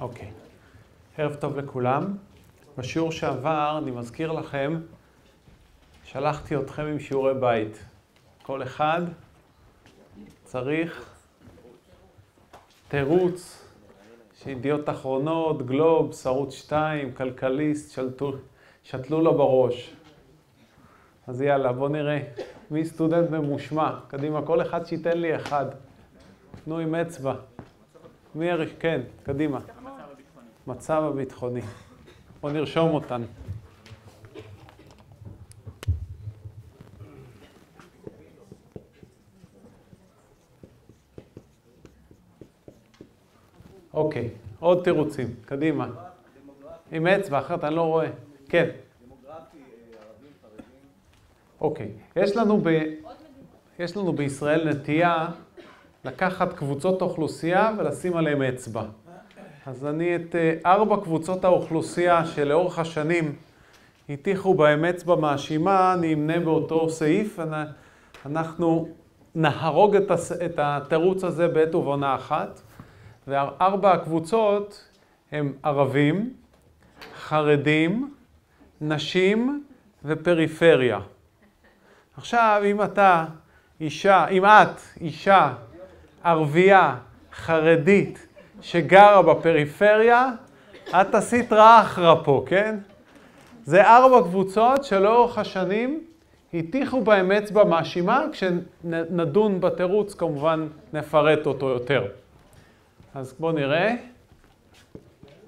אוקיי. Okay. ערב טוב לכולם. בשיעור שעבר, אני מזכיר לכם, שלחתי אתכם עם שיעורי בית. כל אחד צריך תירוץ שידיעות אחרונות, גלובס, ערוץ 2, כלכליסט, שלטו, שתלו לו בראש. אז יאללה, בואו נראה. מי סטודנט ממושמע? קדימה, כל אחד שייתן לי אחד. תנו עם אצבע. מי הראשון? כן, קדימה. המצב הביטחוני. בואו נרשום אותן. אוקיי, עוד תירוצים, קדימה. עם אצבע, אחרת אני לא רואה. כן. אוקיי, okay. יש ב... יש לנו בישראל נטייה לקחת קבוצות אוכלוסייה ולשים עליהן אצבע. אז אני את אה, ארבע קבוצות האוכלוסייה שלאורך השנים הטיחו בהם אצבע מאשימה, אני אמנה באותו סעיף. אנחנו נהרוג את, התירוץ הזה בעת ובעונה אחת. וארבע הקבוצות הם ערבים, חרדים, נשים ופריפריה. עכשיו, אם אתה אישה, אם את אישה ערבייה, חרדית, שגרה בפריפריה, את עשית רחרא פה, כן? זה ארבע קבוצות שלאורך השנים הטיחו בהם אצבע מאשימה, כשנדון בתירוץ כמובן נפרט אותו יותר. אז בואו נראה.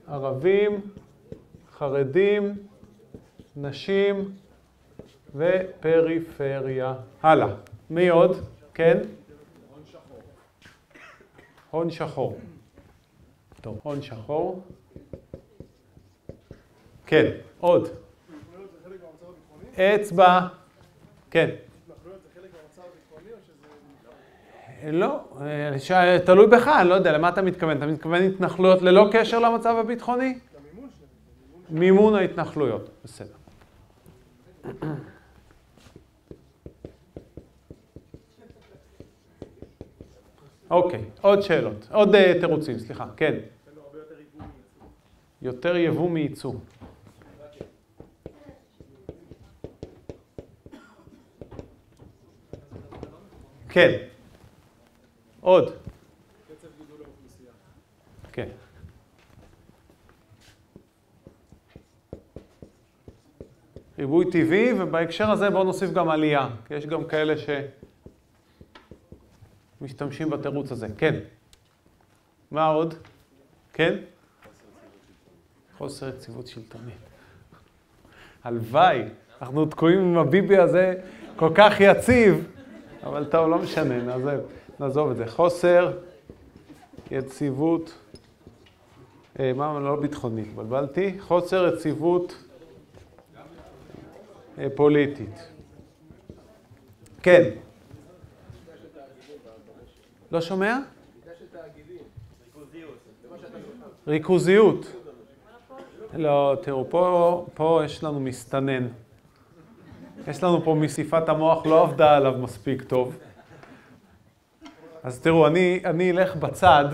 ערבים, חרדים, נשים ופריפריה. הלאה. מי עוד? כן? הון שחור. הון שחור. טוב, הון שחור. כן, עוד. אצבע. כן. לא, ש... תלוי בך, אני לא יודע, למה אתה מתכוון? אתה מתכוון התנחלויות ללא קשר למצב הביטחוני? מימון ההתנחלויות, בסדר. אוקיי, עוד שאלות, עוד אה, תירוצים, סליחה, כן. יותר יבוא מייצוא. כן. עוד. כן. ריבוי טבעי, ובהקשר הזה בואו נוסיף גם עלייה, כי יש גם כאלה ש... משתמשים בתירוץ הזה. כן. מה עוד? כן? חוסר יציבות שלטונית. הלוואי, אנחנו תקועים עם הביבי הזה כל כך יציב, אבל טוב, לא משנה, נעזוב, נעזוב את זה. חוסר יציבות, אה, מה, לא ביטחונית, התבלבלתי, חוסר יציבות אה, פוליטית. כן. לא שומע? ריכוזיות. לא, תראו, פה, פה יש לנו מסתנן. יש לנו פה מסיפת המוח, לא עבדה עליו מספיק טוב. אז תראו, אני, אני אלך בצד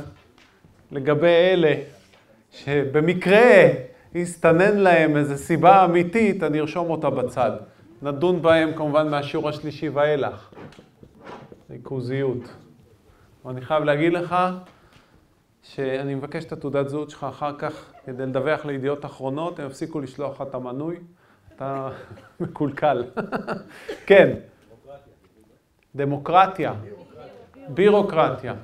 לגבי אלה שבמקרה הסתנן להם איזו סיבה אמיתית, אני ארשום אותה בצד. נדון בהם כמובן מהשיעור השלישי ואילך. ריכוזיות. ואני חייב להגיד לך שאני מבקש את התעודת זהות שלך אחר כך כדי לדווח לידיעות אחרונות, הם יפסיקו לשלוח לך את המנוי, אתה מקולקל. כן. דמוקרטיה. בירוקרטיה.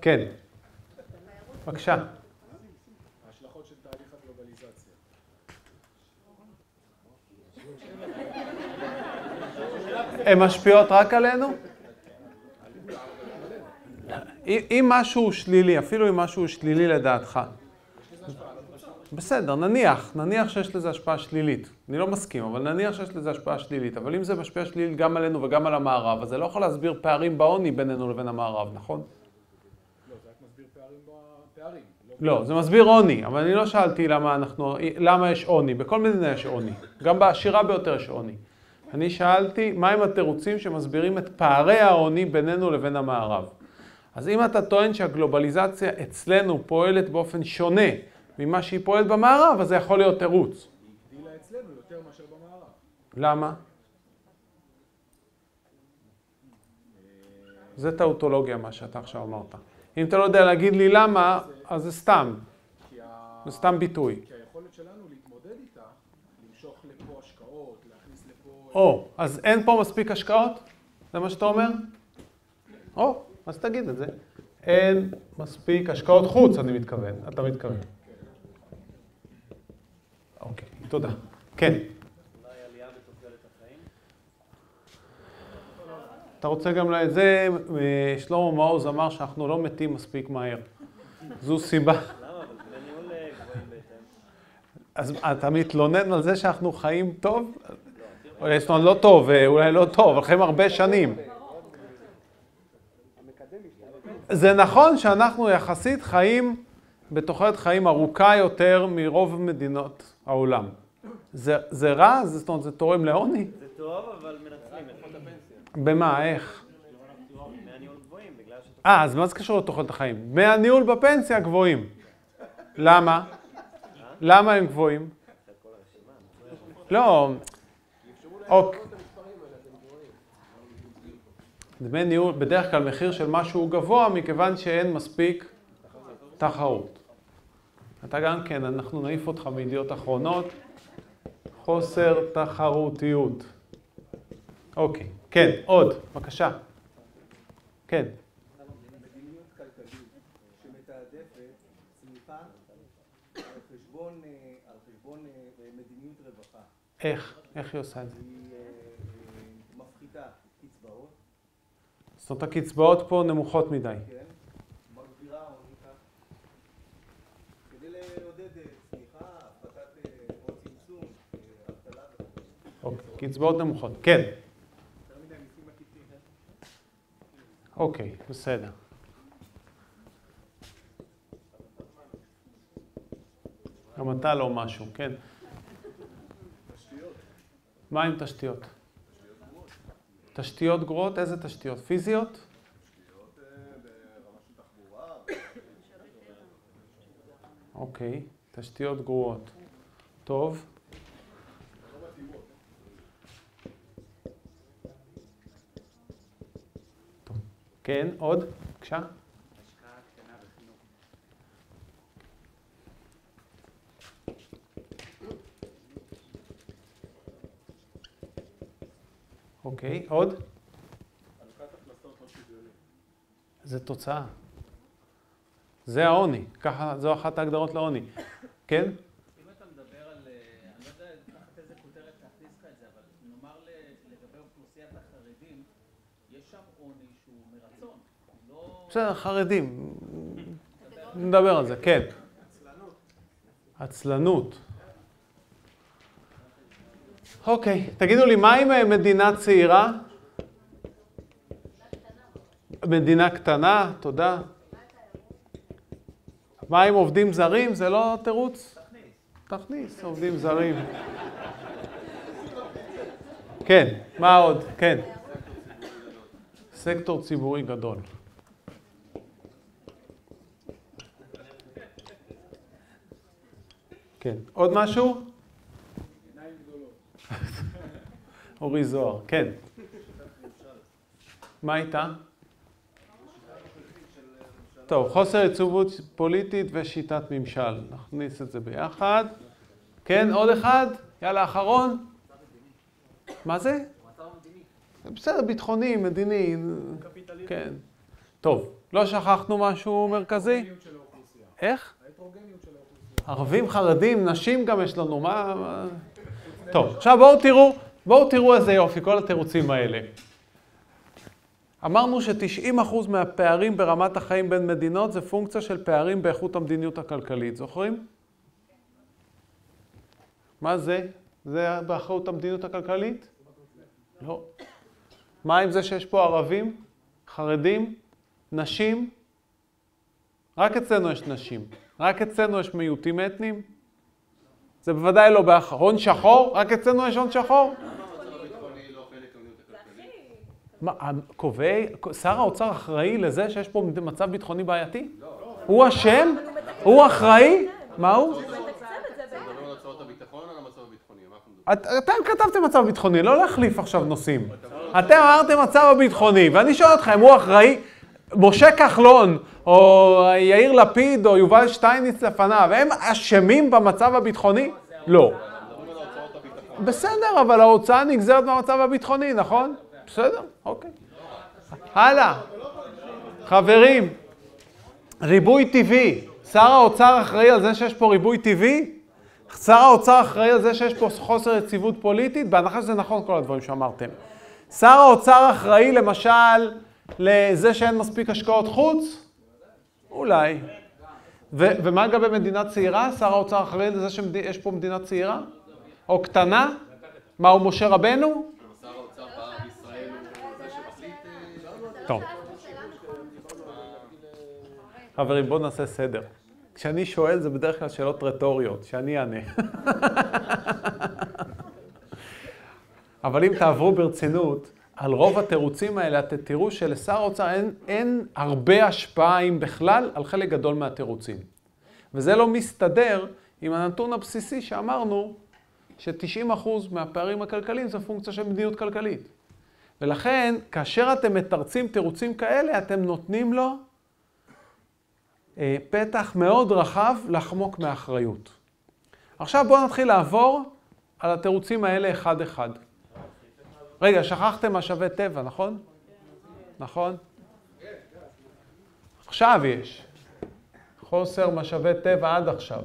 כן. בבקשה. הן משפיעות רק עלינו? אם משהו הוא שלילי, אפילו אם משהו הוא שלילי לדעתך. בסדר, נניח, נניח שיש לזה השפעה שלילית. אני לא מסכים, אבל נניח שיש לזה השפעה שלילית. אבל אם זה משפיע שלילית גם עלינו וגם על המערב, אז זה לא יכול להסביר פערים בעוני בינינו לבין המערב, נכון? לא, זה רק מסביר פערים בפערים. לא, זה מסביר עוני, אבל אני לא שאלתי למה אנחנו, למה יש עוני. בכל מדינה יש עוני. גם בעשירה ביותר יש עוני. אני שאלתי מהם התירוצים שמסבירים את פערי העוני בינינו לבין המערב. אז אם אתה טוען שהגלובליזציה אצלנו פועלת באופן שונה ממה שהיא פועלת במערב, אז זה יכול להיות תירוץ. היא הגדילה אצלנו יותר מאשר במערב. למה? זה טאוטולוגיה מה שאתה עכשיו אמרת. אם אתה לא יודע להגיד לי למה, אז זה סתם. זה סתם ביטוי. כי או, אז אין פה מספיק השקעות? זה מה שאתה אומר? או, אז תגיד את זה. אין מספיק השקעות חוץ, אני מתכוון, אתה מתכוון. אוקיי, okay, תודה. כן. אתה רוצה גם את זה, שלמה מעוז אמר שאנחנו לא מתים מספיק מהר. זו סיבה. למה? אבל זה ניהול אה, גבוהים בעצם. אז אתה מתלונן על זה שאנחנו חיים טוב? אסטון לא טוב, אה, אולי לא טוב, אבל חיים הרבה שנים. זה נכון שאנחנו יחסית חיים בתוחלת חיים ארוכה יותר מרוב מדינות העולם. זה, זה רע? זאת אומרת, זה תורם לעוני? זה טוב, אבל מנצלים את הפנסיה. במה? איך? אה, אז מה זה קשור לתוחלת החיים? דמי הניהול בפנסיה גבוהים. למה? אה? למה הם גבוהים? לא, אוקיי. דמי ניהול, בדרך כלל מחיר של משהו הוא גבוה מכיוון שאין מספיק תחרות. אתה גם כן, אנחנו נעיף אותך מידיעות אחרונות. חוסר תחרותיות. אוקיי, כן, עוד, בבקשה. כן. אה, אה, איך? איך היא עושה את זה? זאת אומרת, הקצבאות פה נמוכות מדי. קצבאות נמוכות, כן. כן. אוקיי, בסדר. גם אתה לא משהו, כן? מה עם תשתיות? תשתיות גרועות, איזה תשתיות? פיזיות? תשתיות אוקיי, תשתיות גרועות. טוב. כן, עוד? בבקשה. אוקיי, אוקיי, עוד? חלוקת הכנסות לא שוויונית. זה תוצאה. זה העוני, ככה, זו אחת ההגדרות לעוני. כן? אם אתה מדבר על, אה, אני לא יודע תחת איזה כותרת להכניס לך את זה, אבל נאמר לגבי אוכלוסיית החרדים, יש שם עוני שהוא מרצון, לא... בסדר, חרדים, נדבר על זה, כן. עצלנות. עצלנות. אוקיי, תגידו לי, מה עם אה, מדינה צעירה? מדינה קטנה, תודה. מה עם עובדים זרים? זה לא תירוץ? תכניס עובדים זרים. כן, מה עוד? כן. סקטור ציבורי גדול. כן, עוד משהו? אורי זוהר, כן. מה הייתה? טוב, חוסר יציבות פוליטית ושיטת ממשל. נכניס את זה ביחד. כן, עוד אחד? יאללה, אחרון. מה זה? בסדר, ביטחוני, מדיני. כן. טוב, לא שכחנו משהו מרכזי? איך? ערבים, חרדים, נשים גם יש לנו, מה... טוב, עכשיו בואו תראו. בואו תראו איזה יופי, כל התירוצים האלה. אמרנו ש-90% מהפערים ברמת החיים בין מדינות זה פונקציה של פערים באיכות המדיניות הכלכלית, זוכרים? מה זה? זה באחריות המדיניות הכלכלית? לא. מה עם זה שיש פה ערבים, חרדים, נשים? רק אצלנו יש נשים, רק אצלנו יש מיעוטים אתניים. זה בוודאי לא באחרון שחור, רק אצלנו יש הון שחור. קובעי, שר האוצר אחראי לזה שיש פה מצב ביטחוני בעייתי? לא. לא. הוא אשם? הוא אחראי? מה הוא? אתם כתבתם מצב ביטחוני, לא להחליף עכשיו נושאים. אתם אמרתם מצב ביטחוני, ואני שואל אותך אם הוא אחראי, משה כחלון, או יאיר לפיד, או יובל שטייניץ לפניו, הם אשמים במצב הביטחוני? לא. בסדר, אבל ההוצאה נגזרת מהמצב הביטחוני, נכון? בסדר, אוקיי. הלאה. חברים, ריבוי טבעי. שר האוצר אחראי על זה שיש פה ריבוי טבעי? שר האוצר אחראי על זה שיש פה חוסר יציבות פוליטית? בהנחה שזה נכון כל הדברים שאמרתם. שר האוצר אחראי למשל לזה שאין מספיק השקעות חוץ? אולי. ו- ומה לגבי מדינה צעירה? שר האוצר אחראי לזה שיש פה מדינה צעירה? או קטנה? מה, הוא משה רבנו? טוב. חברים, בואו נעשה סדר. כשאני שואל זה בדרך כלל שאלות רטוריות, שאני אענה. אבל אם תעברו ברצינות, על רוב התירוצים האלה, אתם תראו שלשר האוצר אין, אין הרבה השפעה, אם בכלל, על חלק גדול מהתירוצים. וזה לא מסתדר עם הנתון הבסיסי שאמרנו, ש-90% מהפערים הכלכליים זה פונקציה של מדיניות כלכלית. ולכן, כאשר אתם מתרצים תירוצים כאלה, אתם נותנים לו אה, פתח מאוד רחב לחמוק מאחריות. עכשיו בואו נתחיל לעבור על התירוצים האלה אחד-אחד. רגע, שכחתם מה שווה טבע, נכון? נכון? עכשיו יש. חוסר משאבי טבע עד עכשיו.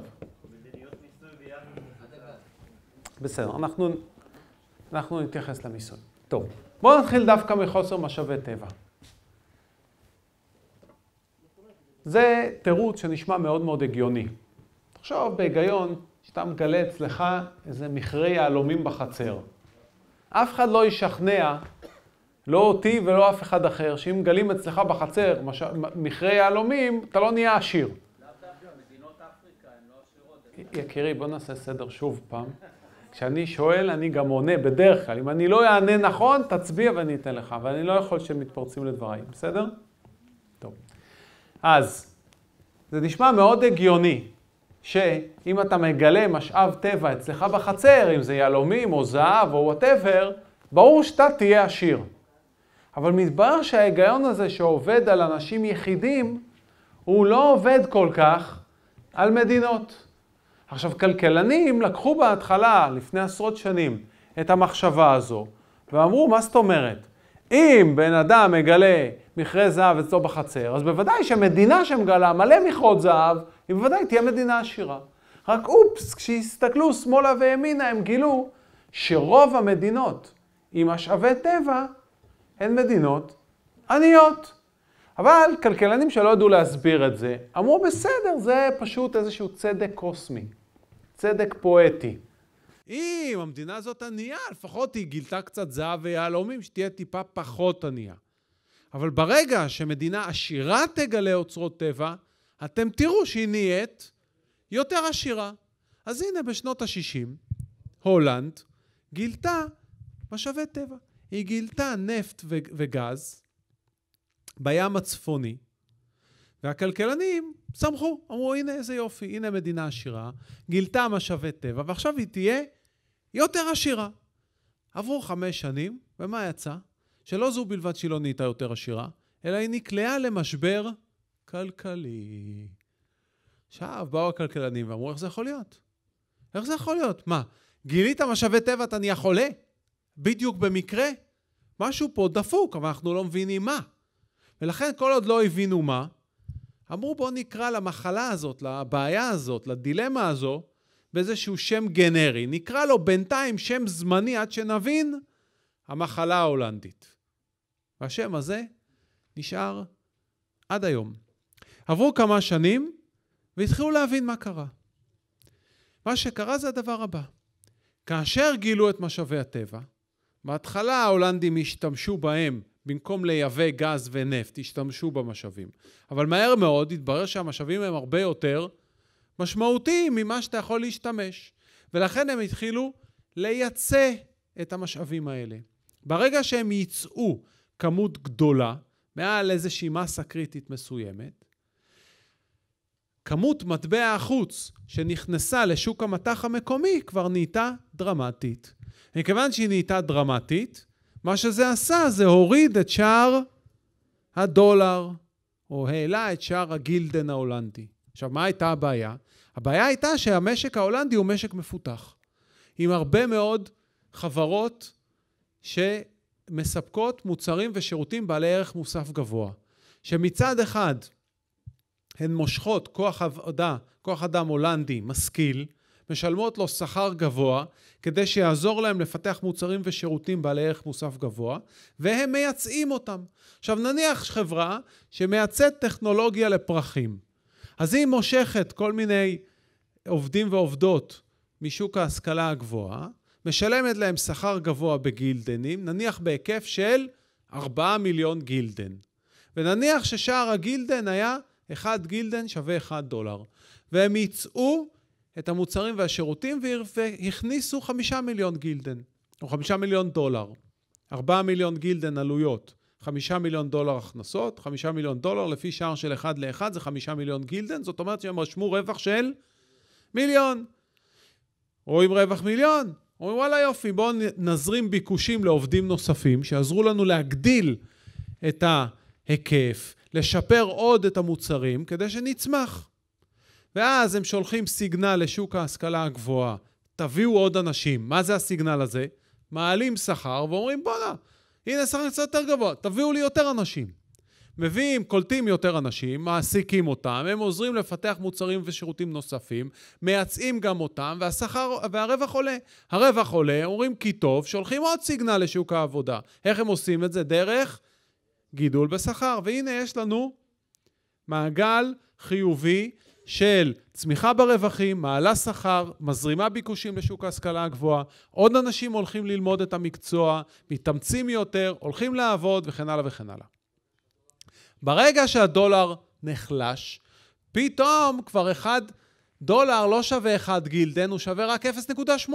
בסדר, אנחנו, אנחנו נתייחס למיסוי. טוב. בואו נתחיל דווקא מחוסר משאבי טבע. זה תירוץ שנשמע מאוד מאוד הגיוני. תחשוב בהיגיון שאתה מגלה אצלך איזה מכרה יהלומים בחצר. אף אחד לא ישכנע, לא אותי ולא אף אחד אחר, שאם מגלים אצלך בחצר מש... מכרה יהלומים, אתה לא נהיה עשיר. לאו דווקא, מדינות אפריקה הן לא עשירות. יקירי, בוא נעשה סדר שוב פעם. כשאני שואל, אני גם עונה בדרך כלל. אם אני לא אענה נכון, תצביע ואני אתן לך, ואני לא יכול שהם מתפרצים לדבריי, בסדר? טוב. אז, זה נשמע מאוד הגיוני שאם אתה מגלה משאב טבע אצלך בחצר, אם זה יהלומים או זהב או וואטאבר, ברור שאתה תהיה עשיר. אבל מתברר שההיגיון הזה שעובד על אנשים יחידים, הוא לא עובד כל כך על מדינות. עכשיו, כלכלנים לקחו בהתחלה, לפני עשרות שנים, את המחשבה הזו, ואמרו, מה זאת אומרת? אם בן אדם מגלה מכרה זהב אצלו בחצר, אז בוודאי שמדינה שמגלה מלא מכרות זהב, היא בוודאי תהיה מדינה עשירה. רק אופס, כשהסתכלו שמאלה וימינה, הם גילו שרוב המדינות עם משאבי טבע הן מדינות עניות. אבל כלכלנים שלא ידעו להסביר את זה, אמרו בסדר, זה פשוט איזשהו צדק קוסמי. צדק פואטי. אם המדינה הזאת ענייה, לפחות היא גילתה קצת זהב ויהלומים, שתהיה טיפה פחות ענייה. אבל ברגע שמדינה עשירה תגלה אוצרות טבע, אתם תראו שהיא נהיית יותר עשירה. אז הנה, בשנות ה-60, הולנד גילתה משאבי טבע. היא גילתה נפט וגז בים הצפוני, והכלכלנים שמחו, אמרו, הנה איזה יופי, הנה מדינה עשירה, גילתה משאבי טבע, ועכשיו היא תהיה יותר עשירה. עברו חמש שנים, ומה יצא? שלא זו בלבד שהיא לא נהייתה יותר עשירה, אלא היא נקלעה למשבר כלכלי. עכשיו באו הכלכלנים ואמרו, איך זה יכול להיות? איך זה יכול להיות? מה, גילית משאבי טבע, אתה נהיה חולה? בדיוק במקרה? משהו פה דפוק, אבל אנחנו לא מבינים מה. ולכן, כל עוד לא הבינו מה, אמרו, בואו נקרא למחלה הזאת, לבעיה הזאת, לדילמה הזו, באיזשהו שם גנרי. נקרא לו בינתיים שם זמני עד שנבין המחלה ההולנדית. והשם הזה נשאר עד היום. עברו כמה שנים והתחילו להבין מה קרה. מה שקרה זה הדבר הבא. כאשר גילו את משאבי הטבע, בהתחלה ההולנדים השתמשו בהם במקום לייבא גז ונפט, השתמשו במשאבים. אבל מהר מאוד התברר שהמשאבים הם הרבה יותר משמעותיים ממה שאתה יכול להשתמש. ולכן הם התחילו לייצא את המשאבים האלה. ברגע שהם ייצאו כמות גדולה, מעל איזושהי מסה קריטית מסוימת, כמות מטבע החוץ שנכנסה לשוק המטח המקומי כבר נהייתה דרמטית. מכיוון שהיא נהייתה דרמטית, מה שזה עשה זה הוריד את שער הדולר, או העלה את שער הגילדן ההולנדי. עכשיו, מה הייתה הבעיה? הבעיה הייתה שהמשק ההולנדי הוא משק מפותח, עם הרבה מאוד חברות שמספקות מוצרים ושירותים בעלי ערך מוסף גבוה, שמצד אחד הן מושכות כוח עבודה, כוח אדם הולנדי משכיל, משלמות לו שכר גבוה, כדי שיעזור להם לפתח מוצרים ושירותים בעלי ערך מוסף גבוה, והם מייצאים אותם. עכשיו, נניח חברה שמייצאת טכנולוגיה לפרחים, אז היא מושכת כל מיני עובדים ועובדות משוק ההשכלה הגבוהה, משלמת להם שכר גבוה בגילדנים, נניח בהיקף של 4 מיליון גילדן. ונניח ששער הגילדן היה 1 גילדן שווה 1 דולר. והם ייצאו את המוצרים והשירותים והכניסו חמישה מיליון גילדן, או חמישה מיליון דולר. ארבעה מיליון גילדן עלויות, חמישה מיליון דולר הכנסות, חמישה מיליון דולר לפי שער של אחד לאחד זה חמישה מיליון גילדן, זאת אומרת שהם רשמו רווח של מיליון. רואים רווח מיליון, אומרים וואלה יופי, בואו נזרים ביקושים לעובדים נוספים שיעזרו לנו להגדיל את ההיקף, לשפר עוד את המוצרים כדי שנצמח. ואז הם שולחים סיגנל לשוק ההשכלה הגבוהה, תביאו עוד אנשים. מה זה הסיגנל הזה? מעלים שכר ואומרים, בואנה, הנה שכר קצת יותר גבוה, תביאו לי יותר אנשים. מביאים, קולטים יותר אנשים, מעסיקים אותם, הם עוזרים לפתח מוצרים ושירותים נוספים, מייצאים גם אותם, והשכר, והרווח עולה. הרווח עולה, אומרים כי טוב, שולחים עוד סיגנל לשוק העבודה. איך הם עושים את זה? דרך גידול בשכר. והנה יש לנו מעגל חיובי של צמיחה ברווחים, מעלה שכר, מזרימה ביקושים לשוק ההשכלה הגבוהה, עוד אנשים הולכים ללמוד את המקצוע, מתאמצים יותר, הולכים לעבוד וכן הלאה וכן הלאה. ברגע שהדולר נחלש, פתאום כבר אחד דולר לא שווה אחד גילדן, הוא שווה רק 0.8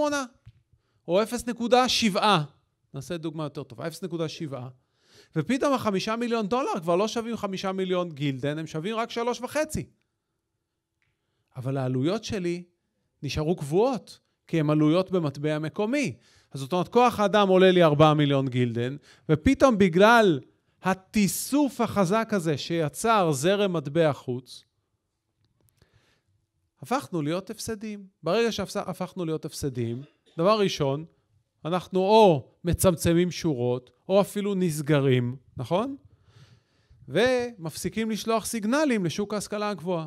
או 0.7. נעשה דוגמה יותר טובה, 0.7. ופתאום החמישה מיליון דולר כבר לא שווים חמישה מיליון גילדן, הם שווים רק שלוש וחצי. אבל העלויות שלי נשארו קבועות, כי הן עלויות במטבע מקומי. אז זאת אומרת, כוח האדם עולה לי 4 מיליון גילדן, ופתאום בגלל התיסוף החזק הזה שיצר זרם מטבע חוץ, הפכנו להיות הפסדים. ברגע שהפכנו להיות הפסדים, דבר ראשון, אנחנו או מצמצמים שורות, או אפילו נסגרים, נכון? ומפסיקים לשלוח סיגנלים לשוק ההשכלה הגבוהה.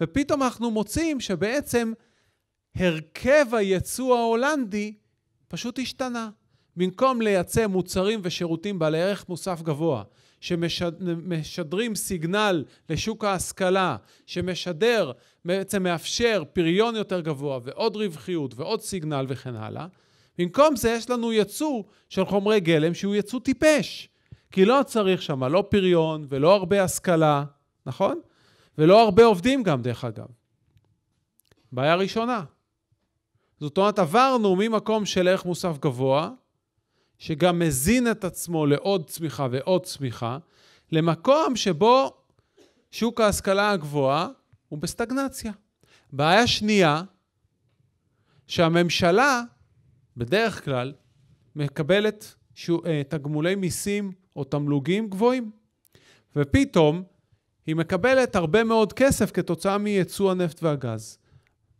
ופתאום אנחנו מוצאים שבעצם הרכב היצוא ההולנדי פשוט השתנה. במקום לייצא מוצרים ושירותים בעלי ערך מוסף גבוה, שמשדרים סיגנל לשוק ההשכלה, שמשדר, בעצם מאפשר פריון יותר גבוה ועוד רווחיות ועוד סיגנל וכן הלאה, במקום זה יש לנו יצוא של חומרי גלם שהוא יצוא טיפש, כי לא צריך שם לא פריון ולא הרבה השכלה, נכון? ולא הרבה עובדים גם, דרך אגב. בעיה ראשונה. זאת אומרת, עברנו ממקום של ערך מוסף גבוה, שגם מזין את עצמו לעוד צמיחה ועוד צמיחה, למקום שבו שוק ההשכלה הגבוהה הוא בסטגנציה. בעיה שנייה, שהממשלה בדרך כלל מקבלת אה, תגמולי מיסים או תמלוגים גבוהים. ופתאום היא מקבלת הרבה מאוד כסף כתוצאה מייצוא הנפט והגז.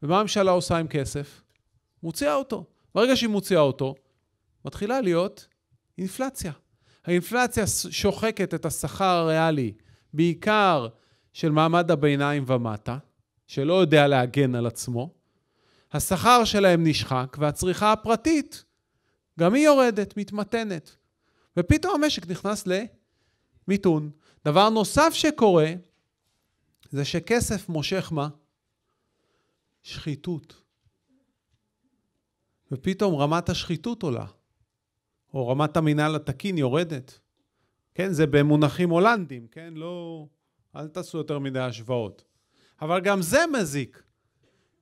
ומה הממשלה עושה עם כסף? מוציאה אותו. ברגע שהיא מוציאה אותו, מתחילה להיות אינפלציה. האינפלציה שוחקת את השכר הריאלי, בעיקר של מעמד הביניים ומטה, שלא יודע להגן על עצמו. השכר שלהם נשחק, והצריכה הפרטית גם היא יורדת, מתמתנת. ופתאום המשק נכנס למיתון. דבר נוסף שקורה, זה שכסף מושך מה? שחיתות. ופתאום רמת השחיתות עולה, או רמת המינהל התקין יורדת. כן, זה במונחים הולנדים, כן? לא... אל תעשו יותר מדי השוואות. אבל גם זה מזיק.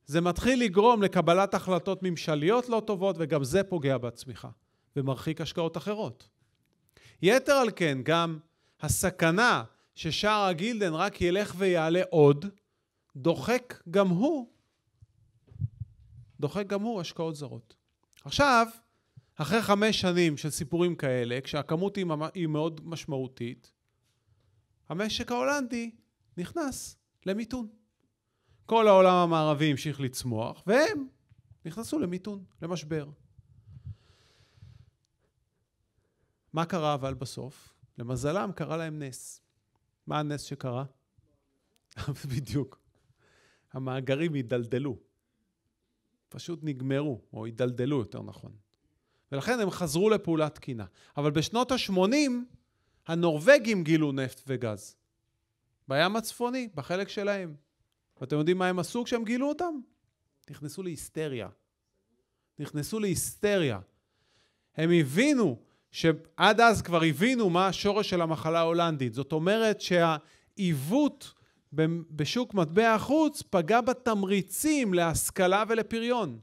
זה מתחיל לגרום לקבלת החלטות ממשליות לא טובות, וגם זה פוגע בצמיחה ומרחיק השקעות אחרות. יתר על כן, גם הסכנה ששער הגילדן רק ילך ויעלה עוד, דוחק גם הוא, דוחק גם הוא השקעות זרות. עכשיו, אחרי חמש שנים של סיפורים כאלה, כשהכמות היא, מאוד משמעותית, המשק ההולנדי נכנס למיתון. כל העולם המערבי המשיך לצמוח, והם נכנסו למיתון, למשבר. מה קרה אבל בסוף? למזלם קרה להם נס. מה הנס שקרה? בדיוק. המאגרים הידלדלו. פשוט נגמרו, או הידלדלו יותר נכון. ולכן הם חזרו לפעולה תקינה. אבל בשנות ה-80 הנורבגים גילו נפט וגז. בים הצפוני, בחלק שלהם. ואתם יודעים מה הם עשו כשהם גילו אותם? נכנסו להיסטריה. נכנסו להיסטריה. הם הבינו שעד אז כבר הבינו מה השורש של המחלה ההולנדית. זאת אומרת שהעיוות בשוק מטבע החוץ פגע בתמריצים להשכלה ולפריון.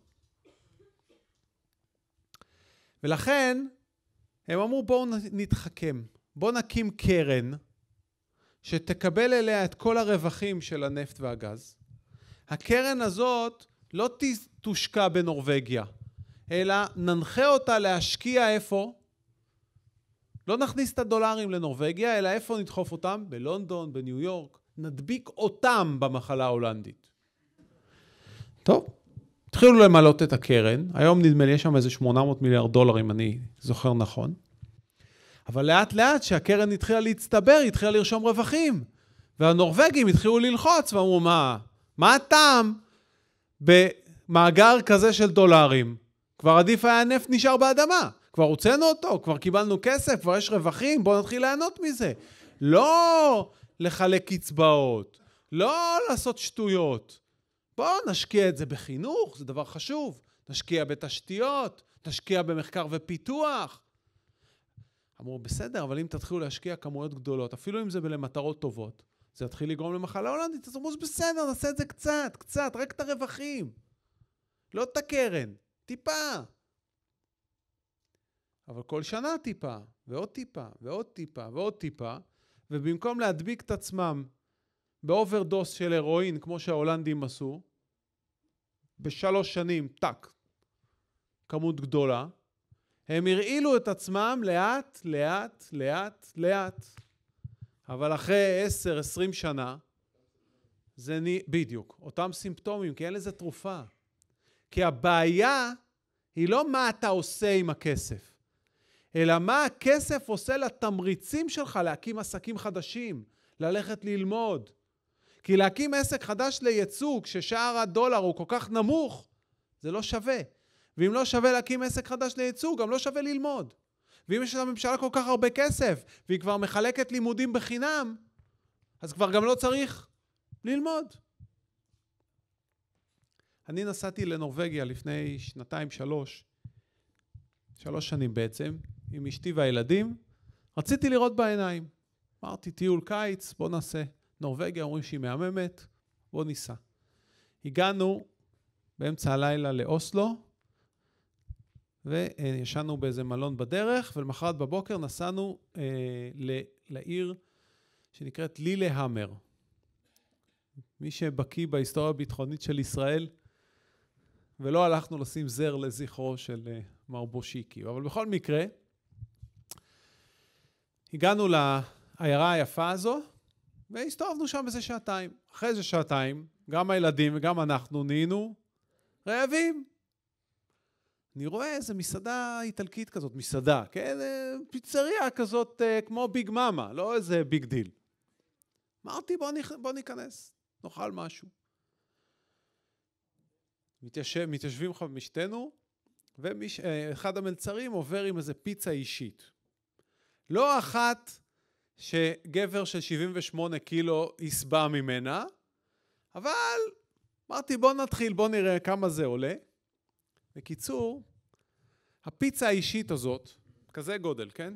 ולכן הם אמרו בואו נתחכם, בואו נקים קרן שתקבל אליה את כל הרווחים של הנפט והגז. הקרן הזאת לא תושקע בנורבגיה, אלא ננחה אותה להשקיע איפה? לא נכניס את הדולרים לנורבגיה, אלא איפה נדחוף אותם? בלונדון, בניו יורק. נדביק אותם במחלה ההולנדית. טוב, התחילו למלא את הקרן, היום נדמה לי יש שם איזה 800 מיליארד דולר, אם אני זוכר נכון. אבל לאט לאט שהקרן התחילה להצטבר, היא התחילה לרשום רווחים. והנורבגים התחילו ללחוץ ואמרו, מה, מה הטעם במאגר כזה של דולרים? כבר עדיף היה נפט נשאר באדמה. כבר הוצאנו אותו, כבר קיבלנו כסף, כבר יש רווחים, בואו נתחיל ליהנות מזה. לא לחלק קצבאות, לא לעשות שטויות. בואו נשקיע את זה בחינוך, זה דבר חשוב. נשקיע בתשתיות, נשקיע במחקר ופיתוח. אמרו, בסדר, אבל אם תתחילו להשקיע כמויות גדולות, אפילו אם זה למטרות טובות, זה יתחיל לגרום למחלה הולנדית. אז אמרו, בסדר, נעשה את זה קצת, קצת, רק את הרווחים. לא את הקרן, טיפה. אבל כל שנה טיפה, ועוד טיפה, ועוד טיפה, ועוד טיפה, ובמקום להדביק את עצמם באוברדוס של הירואין, כמו שההולנדים עשו, בשלוש שנים, טאק, כמות גדולה, הם הרעילו את עצמם לאט, לאט, לאט, לאט. אבל אחרי עשר, עשרים שנה, זה נ... בדיוק, אותם סימפטומים, כי אין לזה תרופה. כי הבעיה היא לא מה אתה עושה עם הכסף. אלא מה הכסף עושה לתמריצים שלך להקים עסקים חדשים, ללכת ללמוד. כי להקים עסק חדש לייצוא כששער הדולר הוא כל כך נמוך, זה לא שווה. ואם לא שווה להקים עסק חדש לייצוא, גם לא שווה ללמוד. ואם יש לממשלה כל כך הרבה כסף, והיא כבר מחלקת לימודים בחינם, אז כבר גם לא צריך ללמוד. אני נסעתי לנורבגיה לפני שנתיים, שלוש, שלוש שנים בעצם, עם אשתי והילדים, רציתי לראות בעיניים. אמרתי, טיול קיץ, בוא נעשה. נורבגיה אומרים שהיא מהממת, בוא ניסע. הגענו באמצע הלילה לאוסלו, וישנו באיזה מלון בדרך, ולמחרת בבוקר נסענו אה, ל- לעיר שנקראת לילהמר. מי שבקיא בהיסטוריה הביטחונית של ישראל, ולא הלכנו לשים זר לזכרו של אה, מר בושיקי. אבל בכל מקרה, הגענו לעיירה היפה הזו, והסתובבנו שם איזה שעתיים. אחרי איזה שעתיים, גם הילדים וגם אנחנו נהיינו רעבים. אני רואה איזה מסעדה איטלקית כזאת, מסעדה, כן? אה, פיצריה כזאת אה, כמו ביג מאמה, לא איזה ביג דיל. אמרתי, בוא, נכ... בוא ניכנס, נאכל משהו. מתיישב, מתיישבים משתנו, ואחד אה, המלצרים עובר עם איזה פיצה אישית. לא אחת שגבר של 78 קילו יסבע ממנה, אבל אמרתי, בוא נתחיל, בוא נראה כמה זה עולה. בקיצור, הפיצה האישית הזאת, כזה גודל, כן?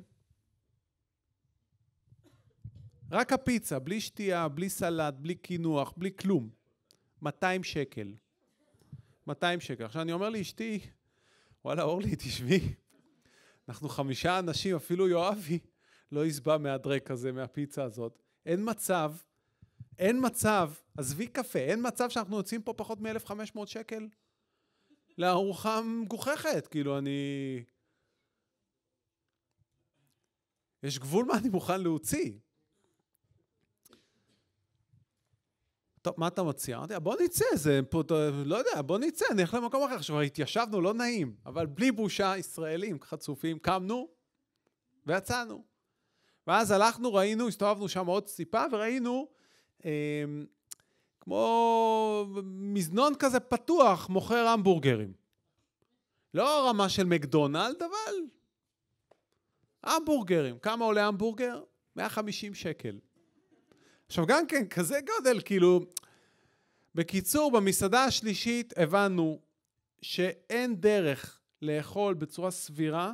רק הפיצה, בלי שתייה, בלי סלט, בלי קינוח, בלי כלום. 200 שקל. 200 שקל. עכשיו, אני אומר לאשתי, וואלה, אורלי, תשמעי, אנחנו חמישה אנשים, אפילו יואבי לא יסבע מהדרק הזה, מהפיצה הזאת. אין מצב, אין מצב, עזבי קפה, אין מצב שאנחנו יוצאים פה פחות מ-1,500 שקל לארוחה מגוחכת. כאילו, אני... יש גבול מה אני מוכן להוציא. טוב, מה אתה מציע? אמרתי, בוא נצא, זה פה, לא יודע, בוא נצא, נלך למקום אחר. עכשיו, התיישבנו, לא נעים, אבל בלי בושה, ישראלים, חצופים, קמנו ויצאנו. ואז הלכנו, ראינו, הסתובבנו שם עוד סיפה, וראינו אה, כמו מזנון כזה פתוח, מוכר המבורגרים. לא רמה של מקדונלד, אבל המבורגרים. כמה עולה המבורגר? 150 שקל. עכשיו, גם כן, כזה גודל, כאילו... בקיצור, במסעדה השלישית הבנו שאין דרך לאכול בצורה סבירה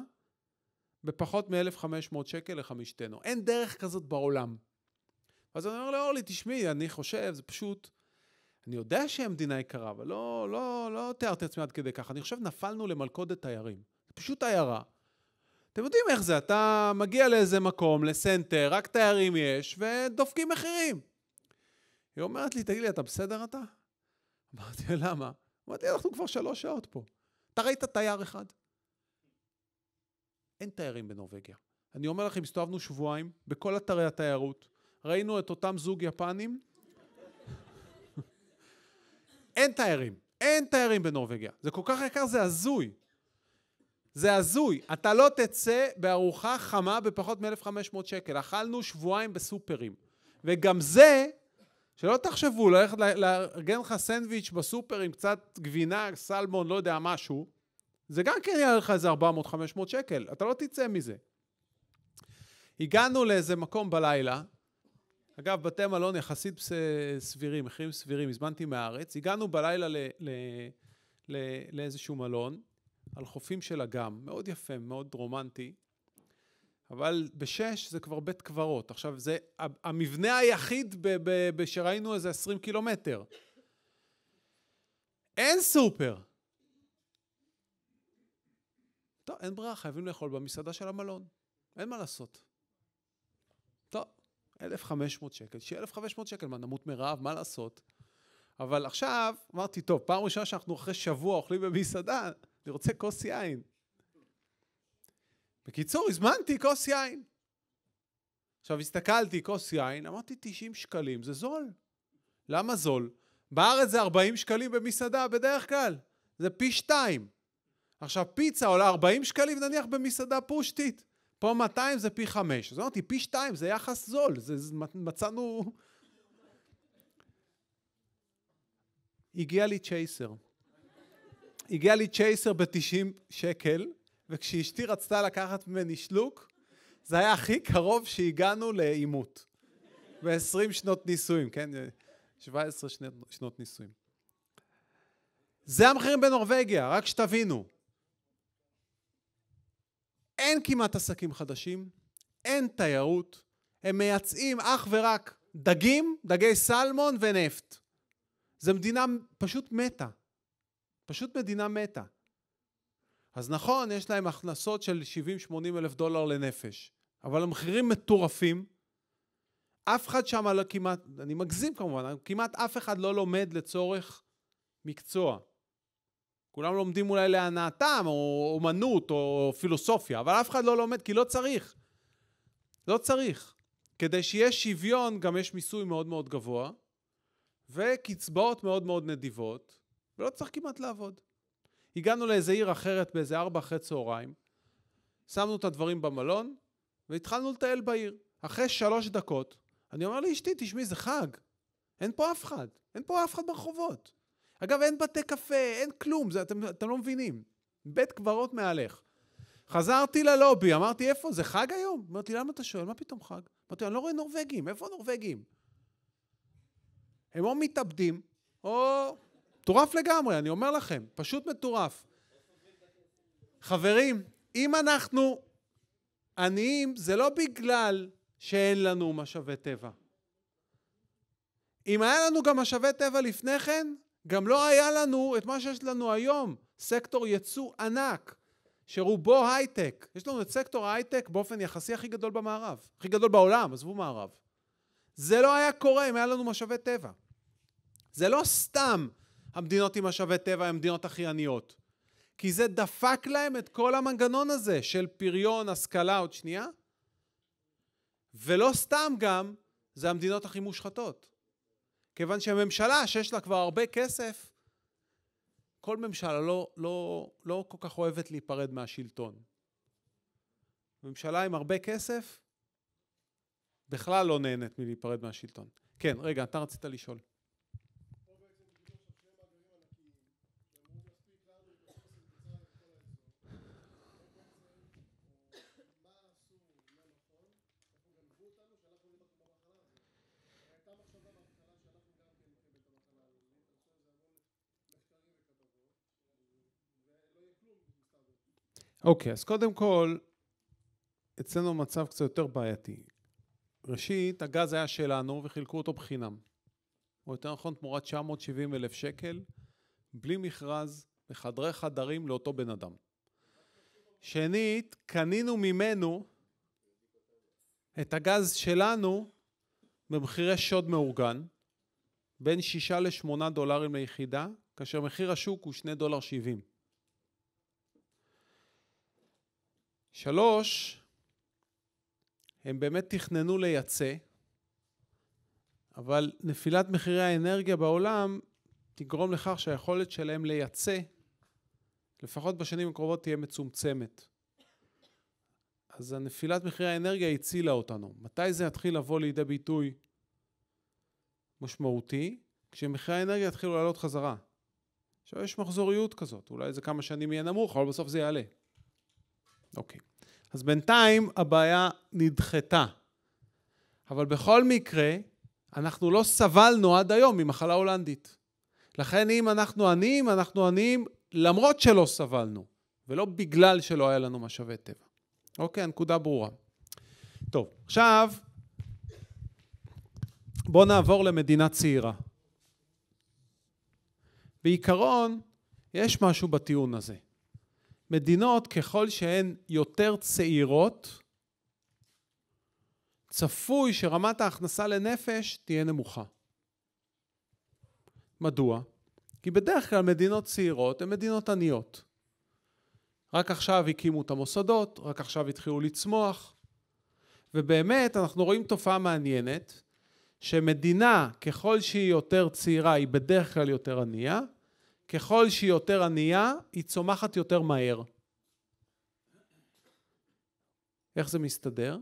בפחות מ-1,500 שקל לחמישתנו. אין דרך כזאת בעולם. אז אני אומר לאורלי, תשמעי, אני חושב, זה פשוט... אני יודע שהמדינה יקרה, אבל לא, לא, לא תיארתי עצמי עד כדי כך. אני חושב, נפלנו למלכודת תיירים. פשוט עיירה. אתם יודעים איך זה, אתה מגיע לאיזה מקום, לסנטר, רק תיירים יש, ודופקים מחירים. היא אומרת לי, תגיד לי, אתה בסדר אתה? אמרתי למה? אמרתי אנחנו כבר שלוש שעות פה. אתה ראית תייר אחד? אין תיירים בנורבגיה. אני אומר לכם, הסתובבנו שבועיים בכל אתרי התיירות, ראינו את אותם זוג יפנים. אין תיירים, אין תיירים בנורבגיה. זה כל כך יקר, זה הזוי. זה הזוי. אתה לא תצא בארוחה חמה בפחות מ-1,500 שקל. אכלנו שבועיים בסופרים. וגם זה, שלא תחשבו, ללכת לארגן לך סנדוויץ' בסופר עם קצת גבינה, סלמון, לא יודע, משהו, זה גם כן יעלה לך איזה 400-500 שקל. אתה לא תצא מזה. הגענו לאיזה מקום בלילה, אגב, בתי מלון יחסית סבירים, מחירים סבירים, הזמנתי מהארץ. הגענו בלילה ל, ל, ל, לאיזשהו מלון, על חופים של אגם, מאוד יפה, מאוד רומנטי, אבל בשש זה כבר בית קברות. עכשיו, זה המבנה היחיד ב- ב- שראינו איזה 20 קילומטר. אין סופר. טוב, אין ברירה, חייבים לאכול במסעדה של המלון. אין מה לעשות. טוב, 1,500 שקל. שיהיה 1,500 שקל, מה, נמות מרעב? מה לעשות? אבל עכשיו, אמרתי, טוב, פעם ראשונה שאנחנו אחרי שבוע אוכלים במסעדה, אני רוצה כוס יין. בקיצור, הזמנתי כוס יין. עכשיו, הסתכלתי, כוס יין, אמרתי 90 שקלים, זה זול. למה זול? בארץ זה 40 שקלים במסעדה בדרך כלל, זה פי שתיים. עכשיו, פיצה עולה 40 שקלים נניח במסעדה פושטית. פה 200 זה פי חמש. אז אמרתי, פי שתיים זה יחס זול, זה מצאנו... הגיע לי צ'ייסר. הגיע לי צ'ייסר ב-90 שקל, וכשאשתי רצתה לקחת ממני שלוק, זה היה הכי קרוב שהגענו לעימות. ב-20 שנות נישואים, כן? 17 שנות, שנות נישואים. זה המחירים בנורבגיה, רק שתבינו. אין כמעט עסקים חדשים, אין תיירות, הם מייצאים אך ורק דגים, דגי סלמון ונפט. זו מדינה פשוט מתה. פשוט מדינה מתה. אז נכון, יש להם הכנסות של 70-80 אלף דולר לנפש, אבל המחירים מטורפים. אף אחד שם לא כמעט, אני מגזים כמובן, כמעט אף אחד לא לומד לצורך מקצוע. כולם לומדים אולי להנאתם, או אומנות, או פילוסופיה, אבל אף אחד לא לומד, כי לא צריך. לא צריך. כדי שיהיה שוויון, גם יש מיסוי מאוד מאוד גבוה, וקצבאות מאוד מאוד נדיבות, ולא צריך כמעט לעבוד. הגענו לאיזה עיר אחרת באיזה ארבע אחרי צהריים, שמנו את הדברים במלון, והתחלנו לטייל בעיר. אחרי שלוש דקות, אני אומר לאשתי, תשמעי, זה חג. אין פה אף אחד. אין פה אף אחד ברחובות. אגב, אין בתי קפה, אין כלום, זה, אתם, אתם לא מבינים. בית קברות מעלך. חזרתי ללובי, אמרתי, איפה, זה חג היום? אמרתי, למה אתה שואל? מה פתאום חג? אמרתי, אני לא רואה נורבגים, איפה הנורבגים? הם או מתאבדים, או מטורף לגמרי, אני אומר לכם, פשוט מטורף. חברים, אם אנחנו עניים, זה לא בגלל שאין לנו משאבי טבע. אם היה לנו גם משאבי טבע לפני כן, גם לא היה לנו את מה שיש לנו היום, סקטור יצוא ענק, שרובו הייטק. יש לנו את סקטור ההייטק באופן יחסי הכי גדול במערב, הכי גדול בעולם, עזבו מערב. זה לא היה קורה אם היה לנו משאבי טבע. זה לא סתם המדינות עם משאבי טבע הן המדינות הכי עניות. כי זה דפק להם את כל המנגנון הזה של פריון, השכלה, עוד שנייה. ולא סתם גם, זה המדינות הכי מושחתות. כיוון שהממשלה, שיש לה כבר הרבה כסף, כל ממשלה לא, לא, לא כל כך אוהבת להיפרד מהשלטון. ממשלה עם הרבה כסף, בכלל לא נהנית מלהיפרד מהשלטון. כן, רגע, אתה רצית לשאול. אוקיי, okay, אז קודם כל, אצלנו מצב קצת יותר בעייתי. ראשית, הגז היה שלנו וחילקו אותו בחינם. או יותר נכון, תמורת 970 אלף שקל, בלי מכרז, בחדרי חדרים לאותו בן אדם. שנית, קנינו ממנו את הגז שלנו במחירי שוד מאורגן, בין 6 ל-8 דולרים ליחידה, כאשר מחיר השוק הוא 2 דולר 70. שלוש, הם באמת תכננו לייצא, אבל נפילת מחירי האנרגיה בעולם תגרום לכך שהיכולת שלהם לייצא, לפחות בשנים הקרובות, תהיה מצומצמת. אז הנפילת מחירי האנרגיה הצילה אותנו. מתי זה יתחיל לבוא לידי ביטוי משמעותי? כשמחירי האנרגיה יתחילו לעלות חזרה. עכשיו, יש מחזוריות כזאת, אולי זה כמה שנים יהיה נמוך, אבל בסוף זה יעלה. אוקיי. אז בינתיים הבעיה נדחתה. אבל בכל מקרה, אנחנו לא סבלנו עד היום ממחלה הולנדית. לכן אם אנחנו עניים, אנחנו עניים למרות שלא סבלנו, ולא בגלל שלא היה לנו משאבי טבע. אוקיי, הנקודה ברורה. טוב, עכשיו בואו נעבור למדינה צעירה. בעיקרון, יש משהו בטיעון הזה. מדינות, ככל שהן יותר צעירות, צפוי שרמת ההכנסה לנפש תהיה נמוכה. מדוע? כי בדרך כלל מדינות צעירות הן מדינות עניות. רק עכשיו הקימו את המוסדות, רק עכשיו התחילו לצמוח. ובאמת אנחנו רואים תופעה מעניינת, שמדינה ככל שהיא יותר צעירה היא בדרך כלל יותר ענייה, ככל שהיא יותר ענייה, היא צומחת יותר מהר. איך זה מסתדר?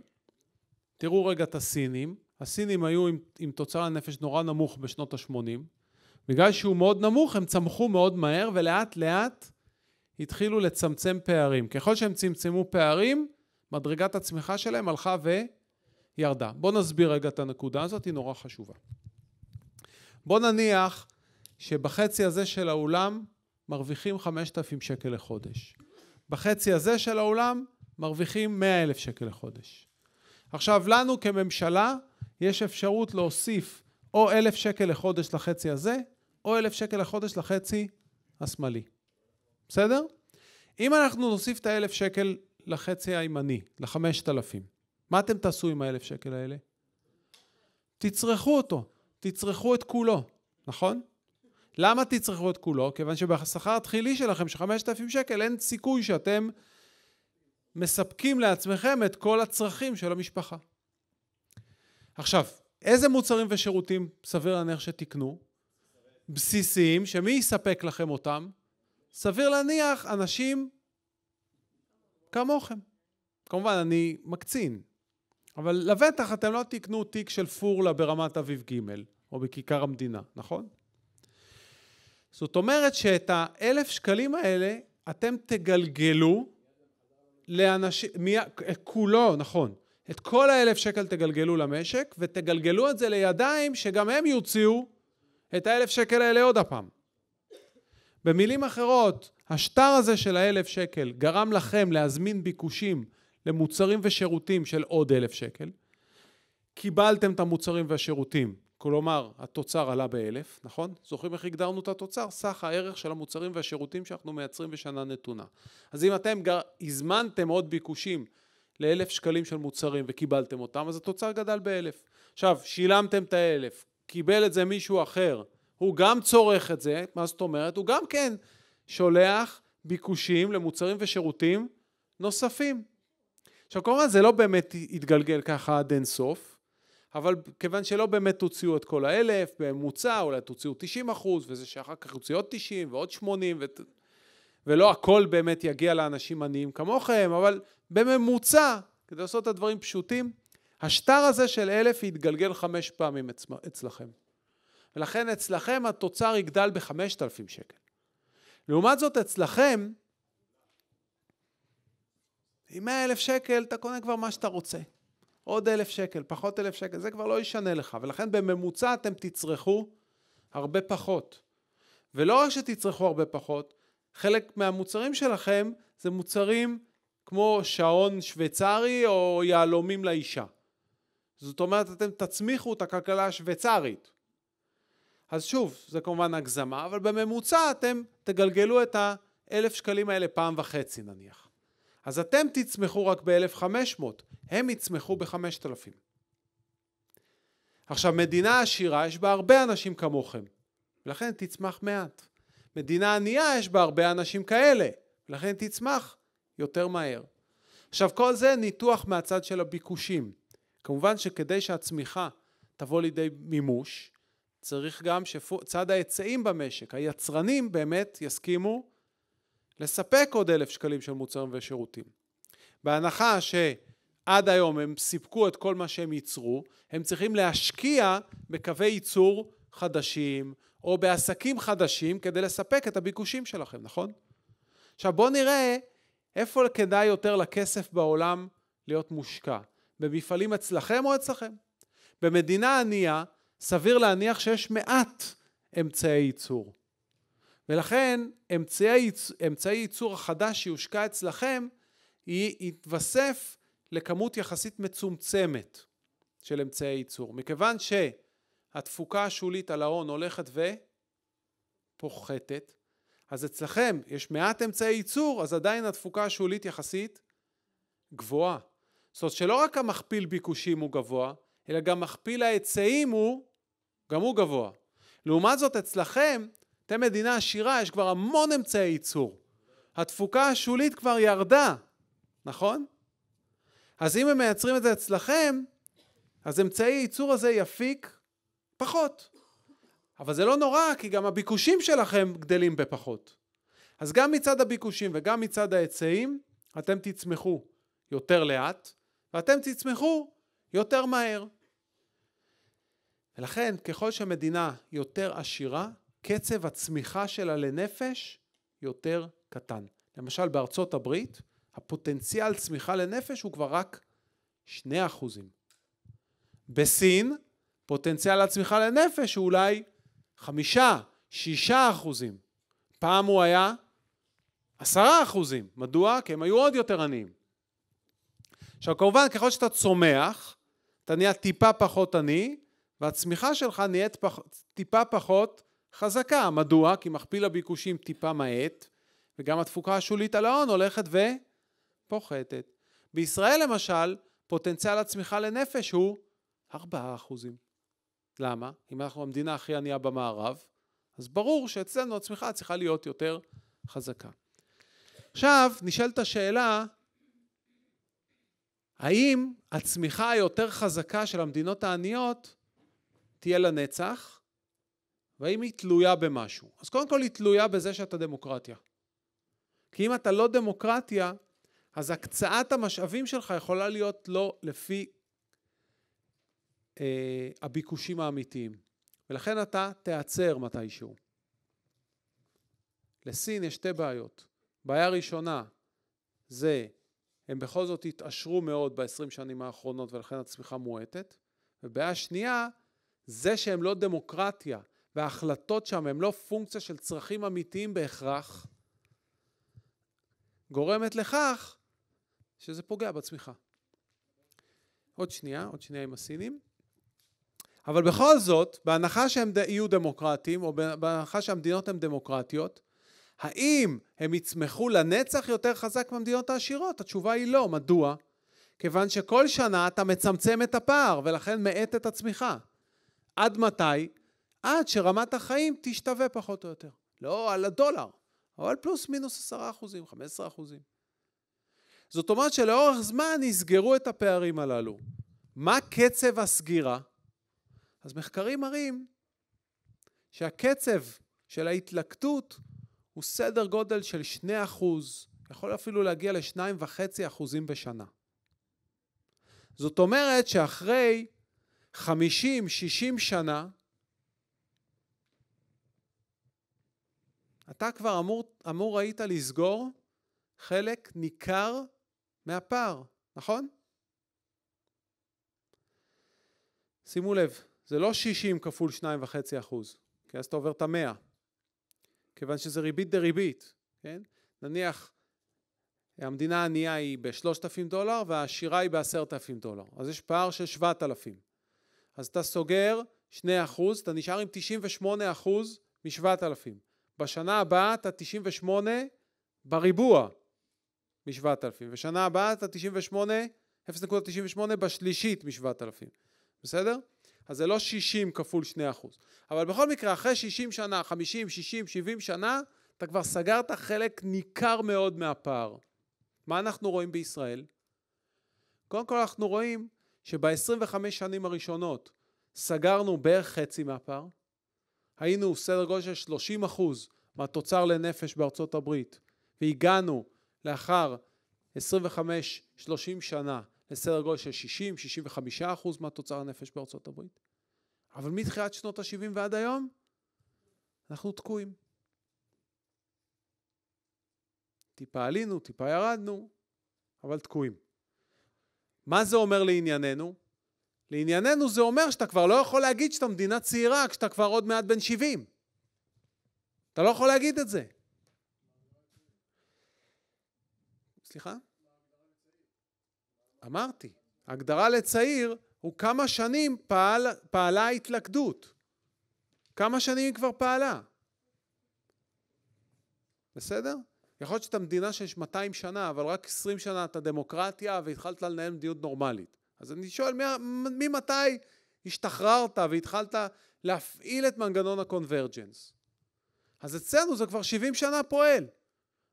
תראו רגע את הסינים. הסינים היו עם, עם תוצר לנפש נורא נמוך בשנות ה-80. בגלל שהוא מאוד נמוך, הם צמחו מאוד מהר, ולאט לאט התחילו לצמצם פערים. ככל שהם צמצמו פערים, מדרגת הצמיחה שלהם הלכה וירדה. בואו נסביר רגע את הנקודה הזאת, היא נורא חשובה. בואו נניח שבחצי הזה של האולם מרוויחים 5,000 שקל לחודש. בחצי הזה של האולם מרוויחים 100,000 שקל לחודש. עכשיו, לנו כממשלה יש אפשרות להוסיף או 1,000 שקל לחודש לחצי הזה, או 1,000 שקל לחודש לחצי השמאלי. בסדר? אם אנחנו נוסיף את ה-1,000 שקל לחצי הימני, ל-5,000, מה אתם תעשו עם ה-1,000 שקל האלה? תצרכו אותו, תצרכו את כולו, נכון? למה תצרכו את כולו? כיוון שבשכר התחילי שלכם, של 5,000 שקל, אין סיכוי שאתם מספקים לעצמכם את כל הצרכים של המשפחה. עכשיו, איזה מוצרים ושירותים סביר להניח שתקנו? בסיסיים, שמי יספק לכם אותם? סביר להניח אנשים כמוכם. כמובן, אני מקצין, אבל לבטח אתם לא תקנו תיק של פורלה ברמת אביב ג' או בכיכר המדינה, נכון? זאת אומרת שאת האלף שקלים האלה אתם תגלגלו לאנשים, מי, כולו, נכון, את כל האלף שקל תגלגלו למשק ותגלגלו את זה לידיים שגם הם יוציאו את האלף שקל האלה עוד הפעם. במילים אחרות, השטר הזה של האלף שקל גרם לכם להזמין ביקושים למוצרים ושירותים של עוד אלף שקל. קיבלתם את המוצרים והשירותים כלומר, התוצר עלה באלף, נכון? זוכרים איך הגדרנו את התוצר? סך הערך של המוצרים והשירותים שאנחנו מייצרים בשנה נתונה. אז אם אתם גר... הזמנתם עוד ביקושים לאלף שקלים של מוצרים וקיבלתם אותם, אז התוצר גדל באלף. עכשיו, שילמתם את האלף, קיבל את זה מישהו אחר, הוא גם צורך את זה, מה זאת אומרת? הוא גם כן שולח ביקושים למוצרים ושירותים נוספים. עכשיו, כמובן זה לא באמת התגלגל ככה עד אין סוף, אבל כיוון שלא באמת תוציאו את כל האלף, בממוצע אולי תוציאו 90 אחוז, וזה שאחר כך יוציאו עוד 90 ועוד 80, ו... ולא הכל באמת יגיע לאנשים עניים כמוכם, אבל בממוצע, כדי לעשות את הדברים פשוטים, השטר הזה של אלף יתגלגל חמש פעמים אצלכם. ולכן אצלכם התוצר יגדל בחמשת אלפים שקל. לעומת זאת, אצלכם, עם מאה אלף שקל אתה קונה כבר מה שאתה רוצה. עוד אלף שקל, פחות אלף שקל, זה כבר לא ישנה לך, ולכן בממוצע אתם תצרכו הרבה פחות. ולא רק שתצרכו הרבה פחות, חלק מהמוצרים שלכם זה מוצרים כמו שעון שוויצרי או יהלומים לאישה. זאת אומרת, אתם תצמיחו את הכלכלה השוויצרית. אז שוב, זה כמובן הגזמה, אבל בממוצע אתם תגלגלו את האלף שקלים האלה פעם וחצי נניח. אז אתם תצמחו רק ב-1,500, הם יצמחו ב-5,000. עכשיו, מדינה עשירה, יש בה הרבה אנשים כמוכם, ולכן תצמח מעט. מדינה ענייה, יש בה הרבה אנשים כאלה, ולכן תצמח יותר מהר. עכשיו, כל זה ניתוח מהצד של הביקושים. כמובן שכדי שהצמיחה תבוא לידי מימוש, צריך גם שצד ההיצעים במשק, היצרנים באמת יסכימו לספק עוד אלף שקלים של מוצרים ושירותים. בהנחה ש... עד היום הם סיפקו את כל מה שהם ייצרו, הם צריכים להשקיע בקווי ייצור חדשים או בעסקים חדשים כדי לספק את הביקושים שלכם, נכון? עכשיו בואו נראה איפה כדאי יותר לכסף בעולם להיות מושקע, במפעלים אצלכם או אצלכם. במדינה ענייה סביר להניח שיש מעט אמצעי ייצור. ולכן אמצעי, אמצעי ייצור החדש שיושקע אצלכם יתווסף לכמות יחסית מצומצמת של אמצעי ייצור, מכיוון שהתפוקה השולית על ההון הולכת ופוחתת, אז אצלכם יש מעט אמצעי ייצור, אז עדיין התפוקה השולית יחסית גבוהה. זאת אומרת שלא רק המכפיל ביקושים הוא גבוה, אלא גם מכפיל ההיצעים הוא, גם הוא גבוה. לעומת זאת, אצלכם, אתם מדינה עשירה, יש כבר המון אמצעי ייצור. התפוקה השולית כבר ירדה, נכון? אז אם הם מייצרים את זה אצלכם, אז אמצעי הייצור הזה יפיק פחות. אבל זה לא נורא, כי גם הביקושים שלכם גדלים בפחות. אז גם מצד הביקושים וגם מצד ההיצעים, אתם תצמחו יותר לאט, ואתם תצמחו יותר מהר. ולכן, ככל שמדינה יותר עשירה, קצב הצמיחה שלה לנפש יותר קטן. למשל, בארצות הברית, הפוטנציאל צמיחה לנפש הוא כבר רק 2%. בסין, פוטנציאל הצמיחה לנפש הוא אולי 5, 6 אחוזים. פעם הוא היה 10 אחוזים. מדוע? כי הם היו עוד יותר עניים. עכשיו כמובן ככל שאתה צומח, אתה נהיה טיפה פחות עני, והצמיחה שלך נהיית פח, טיפה פחות חזקה. מדוע? כי מכפיל הביקושים טיפה מאט, וגם התפוקה השולית על ההון הולכת ו... פוחתת. בישראל למשל, פוטנציאל הצמיחה לנפש הוא 4%. למה? אם אנחנו המדינה הכי ענייה במערב, אז ברור שאצלנו הצמיחה צריכה להיות יותר חזקה. עכשיו, נשאלת השאלה, האם הצמיחה היותר חזקה של המדינות העניות תהיה לנצח, והאם היא תלויה במשהו? אז קודם כל היא תלויה בזה שאתה דמוקרטיה. כי אם אתה לא דמוקרטיה, אז הקצאת המשאבים שלך יכולה להיות לא לפי אה, הביקושים האמיתיים. ולכן אתה תיעצר מתישהו. לסין יש שתי בעיות. בעיה ראשונה זה, הם בכל זאת התעשרו מאוד ב-20 שנים האחרונות ולכן הצמיחה מועטת. ובעיה שנייה, זה שהם לא דמוקרטיה וההחלטות שם הן לא פונקציה של צרכים אמיתיים בהכרח, גורמת לכך שזה פוגע בצמיחה. עוד שנייה, עוד שנייה עם הסינים. אבל בכל זאת, בהנחה שהם יהיו דמוקרטיים, או בהנחה שהמדינות הן דמוקרטיות, האם הם יצמחו לנצח יותר חזק מהמדינות העשירות? התשובה היא לא. מדוע? כיוון שכל שנה אתה מצמצם את הפער, ולכן מאט את הצמיחה. עד מתי? עד שרמת החיים תשתווה פחות או יותר. לא על הדולר, אבל פלוס מינוס עשרה אחוזים, חמש עשרה אחוזים. זאת אומרת שלאורך זמן יסגרו את הפערים הללו. מה קצב הסגירה? אז מחקרים מראים שהקצב של ההתלקטות הוא סדר גודל של 2%, יכול אפילו להגיע ל-2.5% בשנה. זאת אומרת שאחרי 50-60 שנה, אתה כבר אמור, אמור היית לסגור חלק ניכר מהפער, נכון? שימו לב, זה לא 60 כפול 2.5 אחוז, כי אז אתה עובר את המאה, כיוון שזה ריבית דריבית, כן? נניח המדינה הענייה היא ב-3,000 דולר והעשירה היא ב-10,000 דולר, אז יש פער של 7,000. אז אתה סוגר 2%, אחוז, אתה נשאר עם 98% מ-7,000. בשנה הבאה אתה 98 בריבוע, מ-7,000, ושנה הבאה אתה 98, 0.98 בשלישית מ-7,000, בסדר? אז זה לא 60 כפול 2%. אבל בכל מקרה, אחרי 60 שנה, 50, 60, 70 שנה, אתה כבר סגרת חלק ניכר מאוד מהפער. מה אנחנו רואים בישראל? קודם כל אנחנו רואים שב-25 שנים הראשונות סגרנו בערך חצי מהפער. היינו סדר גודל של 30 אחוז מהתוצר לנפש בארצות הברית, והגענו לאחר 25-30 שנה לסדר גודל של 60-65 אחוז מהתוצר הנפש בארצות הברית. אבל מתחילת שנות ה-70 ועד היום, אנחנו תקועים. טיפה עלינו, טיפה ירדנו, אבל תקועים. מה זה אומר לענייננו? לענייננו זה אומר שאתה כבר לא יכול להגיד שאתה מדינה צעירה כשאתה כבר עוד מעט בן 70. אתה לא יכול להגיד את זה. סליחה? אמרתי, הגדרה לצעיר הוא כמה שנים פעל, פעלה ההתלכדות. כמה שנים היא כבר פעלה. בסדר? יכול להיות שאתה מדינה שיש 200 שנה, אבל רק 20 שנה אתה דמוקרטיה והתחלת לנהל מדיניות נורמלית. אז אני שואל, ממתי השתחררת והתחלת להפעיל את מנגנון הקונברג'נס? אז אצלנו זה כבר 70 שנה פועל.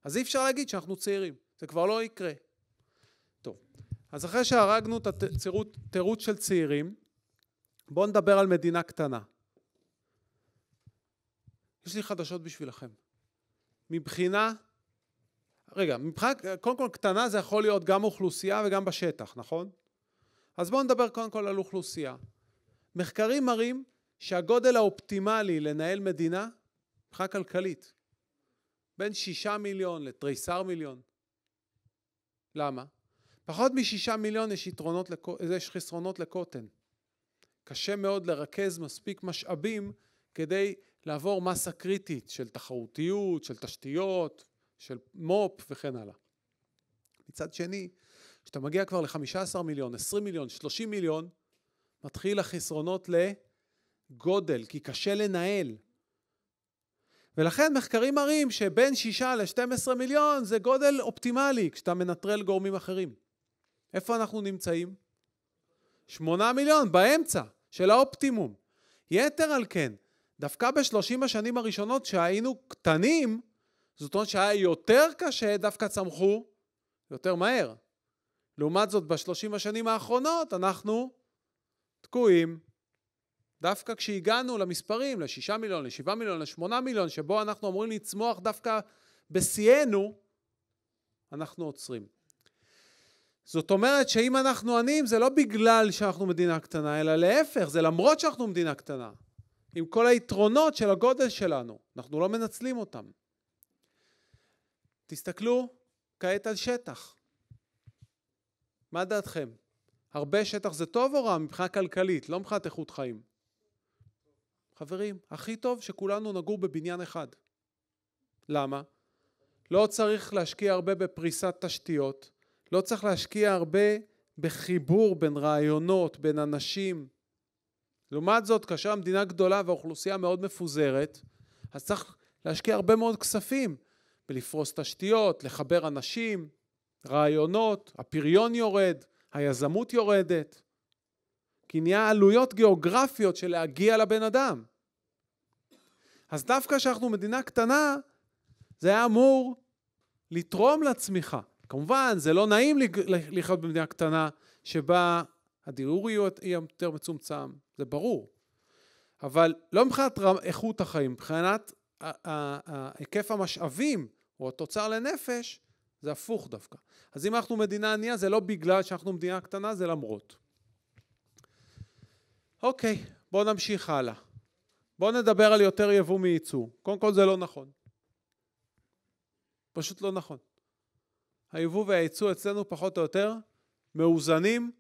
אז אי אפשר להגיד שאנחנו צעירים. זה כבר לא יקרה. טוב, אז אחרי שהרגנו את התירוץ של צעירים, בואו נדבר על מדינה קטנה. יש לי חדשות בשבילכם. מבחינה, רגע, מבחינה, קודם כל קטנה זה יכול להיות גם אוכלוסייה וגם בשטח, נכון? אז בואו נדבר קודם כל על אוכלוסייה. מחקרים מראים שהגודל האופטימלי לנהל מדינה, מבחינה כלכלית, בין שישה מיליון לתריסר מיליון, למה? פחות משישה מיליון יש, יתרונות יש חסרונות לקוטן. קשה מאוד לרכז מספיק משאבים כדי לעבור מסה קריטית של תחרותיות, של תשתיות, של מו"פ וכן הלאה. מצד שני, כשאתה מגיע כבר ל-15 מיליון, 20 מיליון, 30 מיליון, מתחיל החסרונות לגודל, כי קשה לנהל. ולכן מחקרים מראים שבין 6 ל-12 מיליון זה גודל אופטימלי כשאתה מנטרל גורמים אחרים. איפה אנחנו נמצאים? 8 מיליון, באמצע של האופטימום. יתר על כן, דווקא ב-30 השנים הראשונות שהיינו קטנים, זאת אומרת שהיה יותר קשה, דווקא צמחו יותר מהר. לעומת זאת, בשלושים השנים האחרונות אנחנו תקועים. דווקא כשהגענו למספרים, ל-6 מיליון, ל-7 מיליון, ל-8 מיליון, שבו אנחנו אמורים לצמוח דווקא בשיאנו, אנחנו עוצרים. זאת אומרת שאם אנחנו עניים, זה לא בגלל שאנחנו מדינה קטנה, אלא להפך, זה למרות שאנחנו מדינה קטנה. עם כל היתרונות של הגודל שלנו, אנחנו לא מנצלים אותם. תסתכלו כעת על שטח. מה דעתכם? הרבה שטח זה טוב או רע מבחינה כלכלית, לא מבחינת איכות חיים? חברים, הכי טוב שכולנו נגור בבניין אחד. למה? לא צריך להשקיע הרבה בפריסת תשתיות, לא צריך להשקיע הרבה בחיבור בין רעיונות, בין אנשים. לעומת זאת, כאשר המדינה גדולה והאוכלוסייה מאוד מפוזרת, אז צריך להשקיע הרבה מאוד כספים בלפרוס תשתיות, לחבר אנשים, רעיונות, הפריון יורד, היזמות יורדת. כי נהיה עלויות גיאוגרפיות של להגיע לבן אדם. אז דווקא כשאנחנו מדינה קטנה, זה היה אמור לתרום לצמיחה. כמובן, זה לא נעים לחיות במדינה קטנה שבה הדיור יהיה יותר מצומצם, זה ברור. אבל לא מבחינת איכות החיים, מבחינת היקף המשאבים או התוצר לנפש, זה הפוך דווקא. אז אם אנחנו מדינה ענייה, זה לא בגלל שאנחנו מדינה קטנה, זה למרות. אוקיי, בואו נמשיך הלאה. בואו נדבר על יותר יבוא מייצוא. קודם כל זה לא נכון. פשוט לא נכון. היבוא והייצוא אצלנו פחות או יותר מאוזנים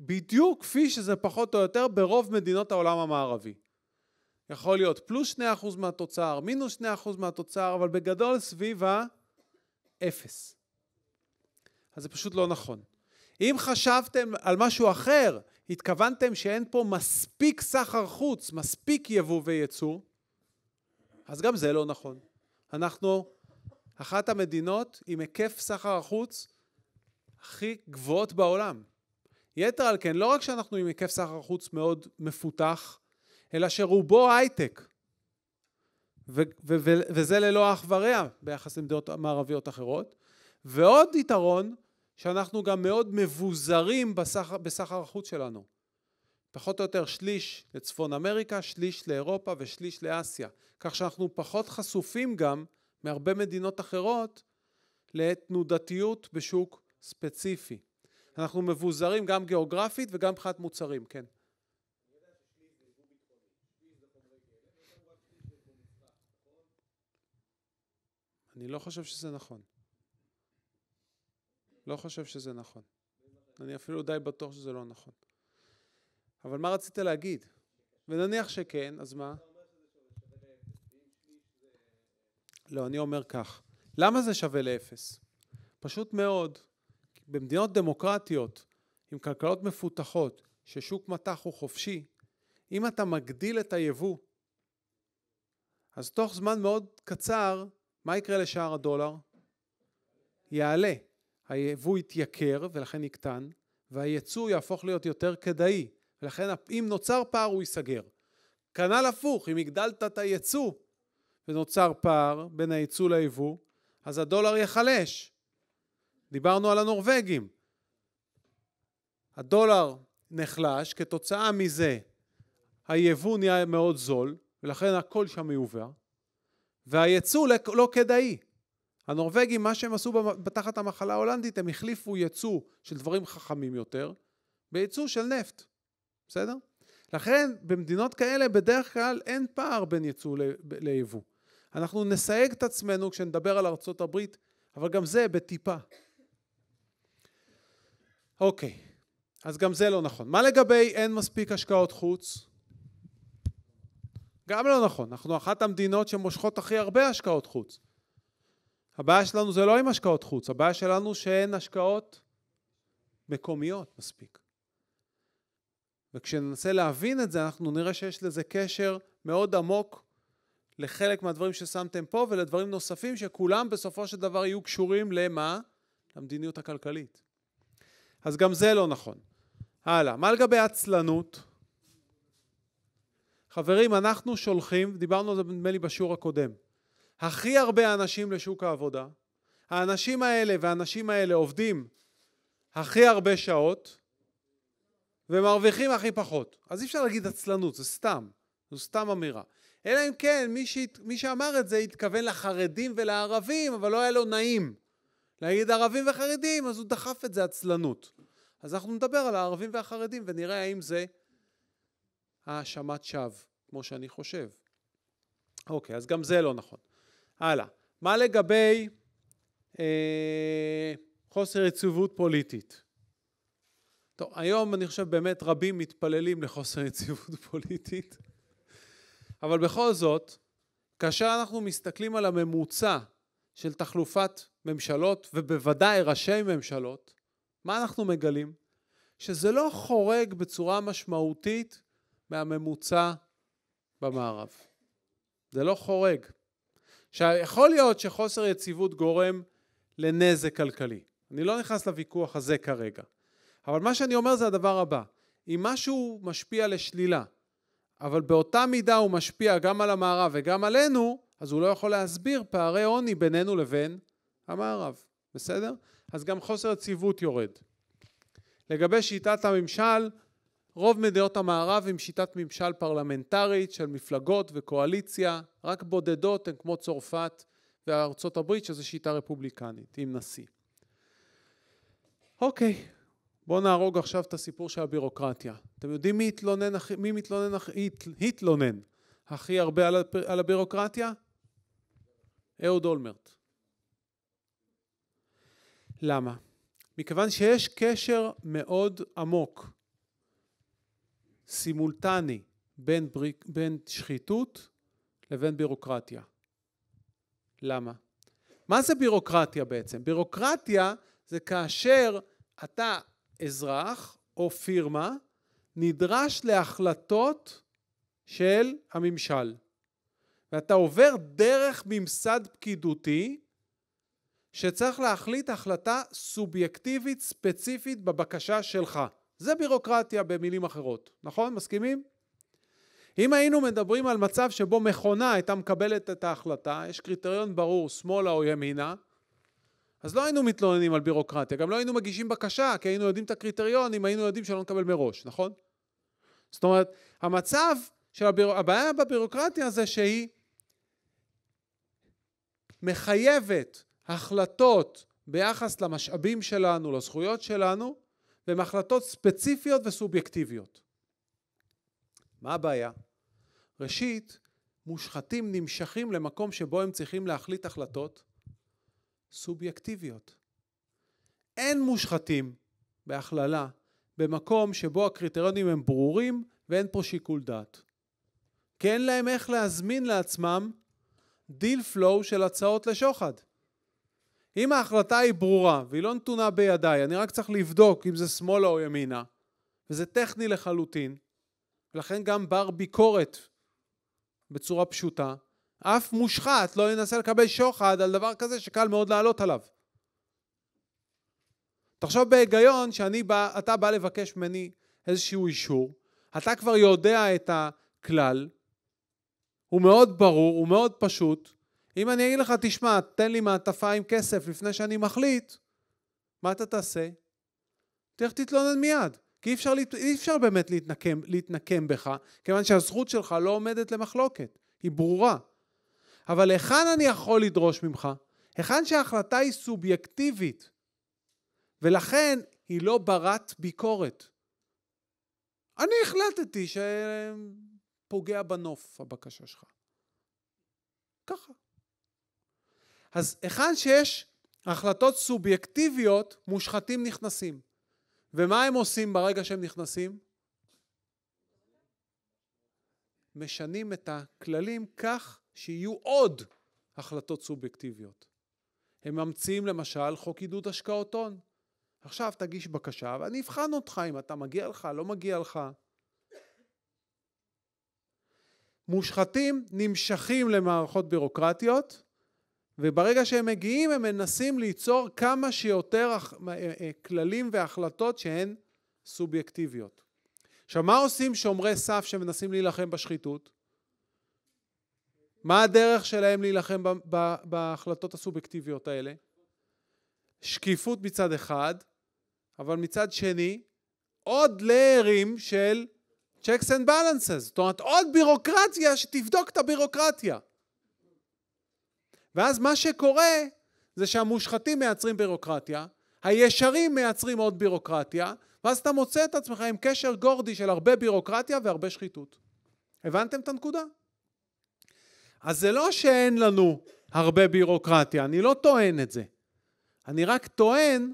בדיוק כפי שזה פחות או יותר ברוב מדינות העולם המערבי. יכול להיות פלוס 2% מהתוצר, מינוס 2% מהתוצר, אבל בגדול סביב האפס. אז זה פשוט לא נכון. אם חשבתם על משהו אחר, התכוונתם שאין פה מספיק סחר חוץ, מספיק יבוא וייצוא, אז גם זה לא נכון. אנחנו אחת המדינות עם היקף סחר החוץ הכי גבוהות בעולם. יתר על כן, לא רק שאנחנו עם היקף סחר חוץ מאוד מפותח, אלא שרובו הייטק. ו- ו- ו- וזה ללא אח ורע ביחס למדינות מערביות אחרות. ועוד יתרון שאנחנו גם מאוד מבוזרים בסחר, בסחר החוץ שלנו. פחות או יותר שליש לצפון אמריקה, שליש לאירופה ושליש לאסיה. כך שאנחנו פחות חשופים גם מהרבה מדינות אחרות לתנודתיות בשוק ספציפי. אנחנו מבוזרים גם גיאוגרפית וגם מבחינת מוצרים, כן. אני לא חושב שזה נכון. לא חושב שזה נכון. אני אפילו די בטוח שזה לא נכון. אבל מה רצית להגיד? ונניח שכן, אז מה? לא, אני אומר כך. למה זה שווה לאפס? פשוט מאוד. במדינות דמוקרטיות, עם כלכלות מפותחות, ששוק מטח הוא חופשי, אם אתה מגדיל את היבוא, אז תוך זמן מאוד קצר, מה יקרה לשער הדולר? יעלה. היבוא יתייקר ולכן יקטן, והייצוא יהפוך להיות יותר כדאי, ולכן אם נוצר פער הוא ייסגר. כנ"ל הפוך, אם הגדלת את הייצוא ונוצר פער בין הייצוא ליבוא, אז הדולר ייחלש. דיברנו על הנורבגים. הדולר נחלש, כתוצאה מזה היבוא נהיה מאוד זול, ולכן הכל שם מיובא, והייצוא לא, לא כדאי. הנורבגים, מה שהם עשו תחת המחלה ההולנדית, הם החליפו ייצוא של דברים חכמים יותר בייצוא של נפט, בסדר? לכן במדינות כאלה בדרך כלל אין פער בין ייצוא ליבוא. אנחנו נסייג את עצמנו כשנדבר על ארצות הברית, אבל גם זה בטיפה. אוקיי, אז גם זה לא נכון. מה לגבי אין מספיק השקעות חוץ? גם לא נכון. אנחנו אחת המדינות שמושכות הכי הרבה השקעות חוץ. הבעיה שלנו זה לא עם השקעות חוץ, הבעיה שלנו שאין השקעות מקומיות מספיק. וכשננסה להבין את זה, אנחנו נראה שיש לזה קשר מאוד עמוק לחלק מהדברים ששמתם פה ולדברים נוספים שכולם בסופו של דבר יהיו קשורים למה? למדיניות הכלכלית. אז גם זה לא נכון. הלאה, מה לגבי עצלנות? חברים, אנחנו שולחים, דיברנו על זה נדמה לי בשיעור הקודם, הכי הרבה אנשים לשוק העבודה. האנשים האלה והאנשים האלה עובדים הכי הרבה שעות ומרוויחים הכי פחות. אז אי אפשר להגיד עצלנות, זה סתם, זו סתם אמירה. אלא אם כן, מי, ש... מי שאמר את זה התכוון לחרדים ולערבים, אבל לא היה לו נעים. להגיד ערבים וחרדים, אז הוא דחף את זה עצלנות. אז אנחנו נדבר על הערבים והחרדים ונראה האם זה האשמת שווא, כמו שאני חושב. אוקיי, אז גם זה לא נכון. הלאה. מה לגבי אה, חוסר יציבות פוליטית? טוב, היום אני חושב באמת רבים מתפללים לחוסר יציבות פוליטית, אבל בכל זאת, כאשר אנחנו מסתכלים על הממוצע של תחלופת ממשלות, ובוודאי ראשי ממשלות, מה אנחנו מגלים? שזה לא חורג בצורה משמעותית מהממוצע במערב. זה לא חורג. שיכול להיות שחוסר יציבות גורם לנזק כלכלי. אני לא נכנס לוויכוח הזה כרגע. אבל מה שאני אומר זה הדבר הבא, אם משהו משפיע לשלילה, אבל באותה מידה הוא משפיע גם על המערב וגם עלינו, אז הוא לא יכול להסביר פערי עוני בינינו לבין המערב, בסדר? אז גם חוסר יציבות יורד. לגבי שיטת הממשל, רוב מדינות המערב עם שיטת ממשל פרלמנטרית של מפלגות וקואליציה, רק בודדות הן כמו צרפת וארצות הברית שזו שיטה רפובליקנית עם נשיא. אוקיי, בואו נהרוג עכשיו את הסיפור של הבירוקרטיה. אתם יודעים מי התלונן, מי מתלונן, התלונן הכי הרבה על, הבירוקרטיה? אהוד אולמרט. למה? מכיוון שיש קשר מאוד עמוק סימולטני בין, בריק, בין שחיתות לבין בירוקרטיה. למה? מה זה בירוקרטיה בעצם? בירוקרטיה זה כאשר אתה אזרח או פירמה נדרש להחלטות של הממשל. ואתה עובר דרך ממסד פקידותי שצריך להחליט החלטה סובייקטיבית ספציפית בבקשה שלך. זה בירוקרטיה במילים אחרות, נכון? מסכימים? אם היינו מדברים על מצב שבו מכונה הייתה מקבלת את ההחלטה, יש קריטריון ברור, שמאלה או ימינה, אז לא היינו מתלוננים על בירוקרטיה, גם לא היינו מגישים בקשה, כי היינו יודעים את הקריטריון אם היינו יודעים שלא נקבל מראש, נכון? זאת אומרת, המצב של הביר... הבעיה בבירוקרטיה זה שהיא מחייבת החלטות ביחס למשאבים שלנו, לזכויות שלנו, והן החלטות ספציפיות וסובייקטיביות. מה הבעיה? ראשית, מושחתים נמשכים למקום שבו הם צריכים להחליט החלטות סובייקטיביות. אין מושחתים, בהכללה, במקום שבו הקריטריונים הם ברורים ואין פה שיקול דעת. כי אין להם איך להזמין לעצמם דיל פלואו של הצעות לשוחד. אם ההחלטה היא ברורה והיא לא נתונה בידיי, אני רק צריך לבדוק אם זה שמאלה או ימינה, וזה טכני לחלוטין, ולכן גם בר ביקורת בצורה פשוטה, אף מושחת לא ינסה לקבל שוחד על דבר כזה שקל מאוד לעלות עליו. תחשוב בהיגיון שאתה בא לבקש ממני איזשהו אישור, אתה כבר יודע את הכלל, הוא מאוד ברור, הוא מאוד פשוט, אם אני אגיד לך, תשמע, תן לי מעטפה עם כסף לפני שאני מחליט, מה אתה תעשה? תלך תתלונן מיד, כי אי אפשר, אי אפשר באמת להתנקם, להתנקם בך, כיוון שהזכות שלך לא עומדת למחלוקת, היא ברורה. אבל היכן אני יכול לדרוש ממך? היכן שההחלטה היא סובייקטיבית, ולכן היא לא ברת ביקורת. אני החלטתי שפוגע בנוף הבקשה שלך. ככה. אז היכן שיש החלטות סובייקטיביות, מושחתים נכנסים. ומה הם עושים ברגע שהם נכנסים? משנים את הכללים כך שיהיו עוד החלטות סובייקטיביות. הם ממציאים למשל חוק עידוד השקעות הון. עכשיו תגיש בקשה ואני אבחן אותך אם אתה מגיע לך, לא מגיע לך. מושחתים נמשכים למערכות בירוקרטיות, וברגע שהם מגיעים הם מנסים ליצור כמה שיותר אה, אה, אה, כללים והחלטות שהן סובייקטיביות. עכשיו, מה עושים שומרי סף שמנסים להילחם בשחיתות? מה הדרך שלהם להילחם בהחלטות הסובייקטיביות האלה? שקיפות מצד אחד, אבל מצד שני, עוד ליירים של checks and balances, זאת אומרת עוד בירוקרטיה שתבדוק את הבירוקרטיה. ואז מה שקורה זה שהמושחתים מייצרים בירוקרטיה, הישרים מייצרים עוד בירוקרטיה, ואז אתה מוצא את עצמך עם קשר גורדי של הרבה בירוקרטיה והרבה שחיתות. הבנתם את הנקודה? אז זה לא שאין לנו הרבה בירוקרטיה, אני לא טוען את זה. אני רק טוען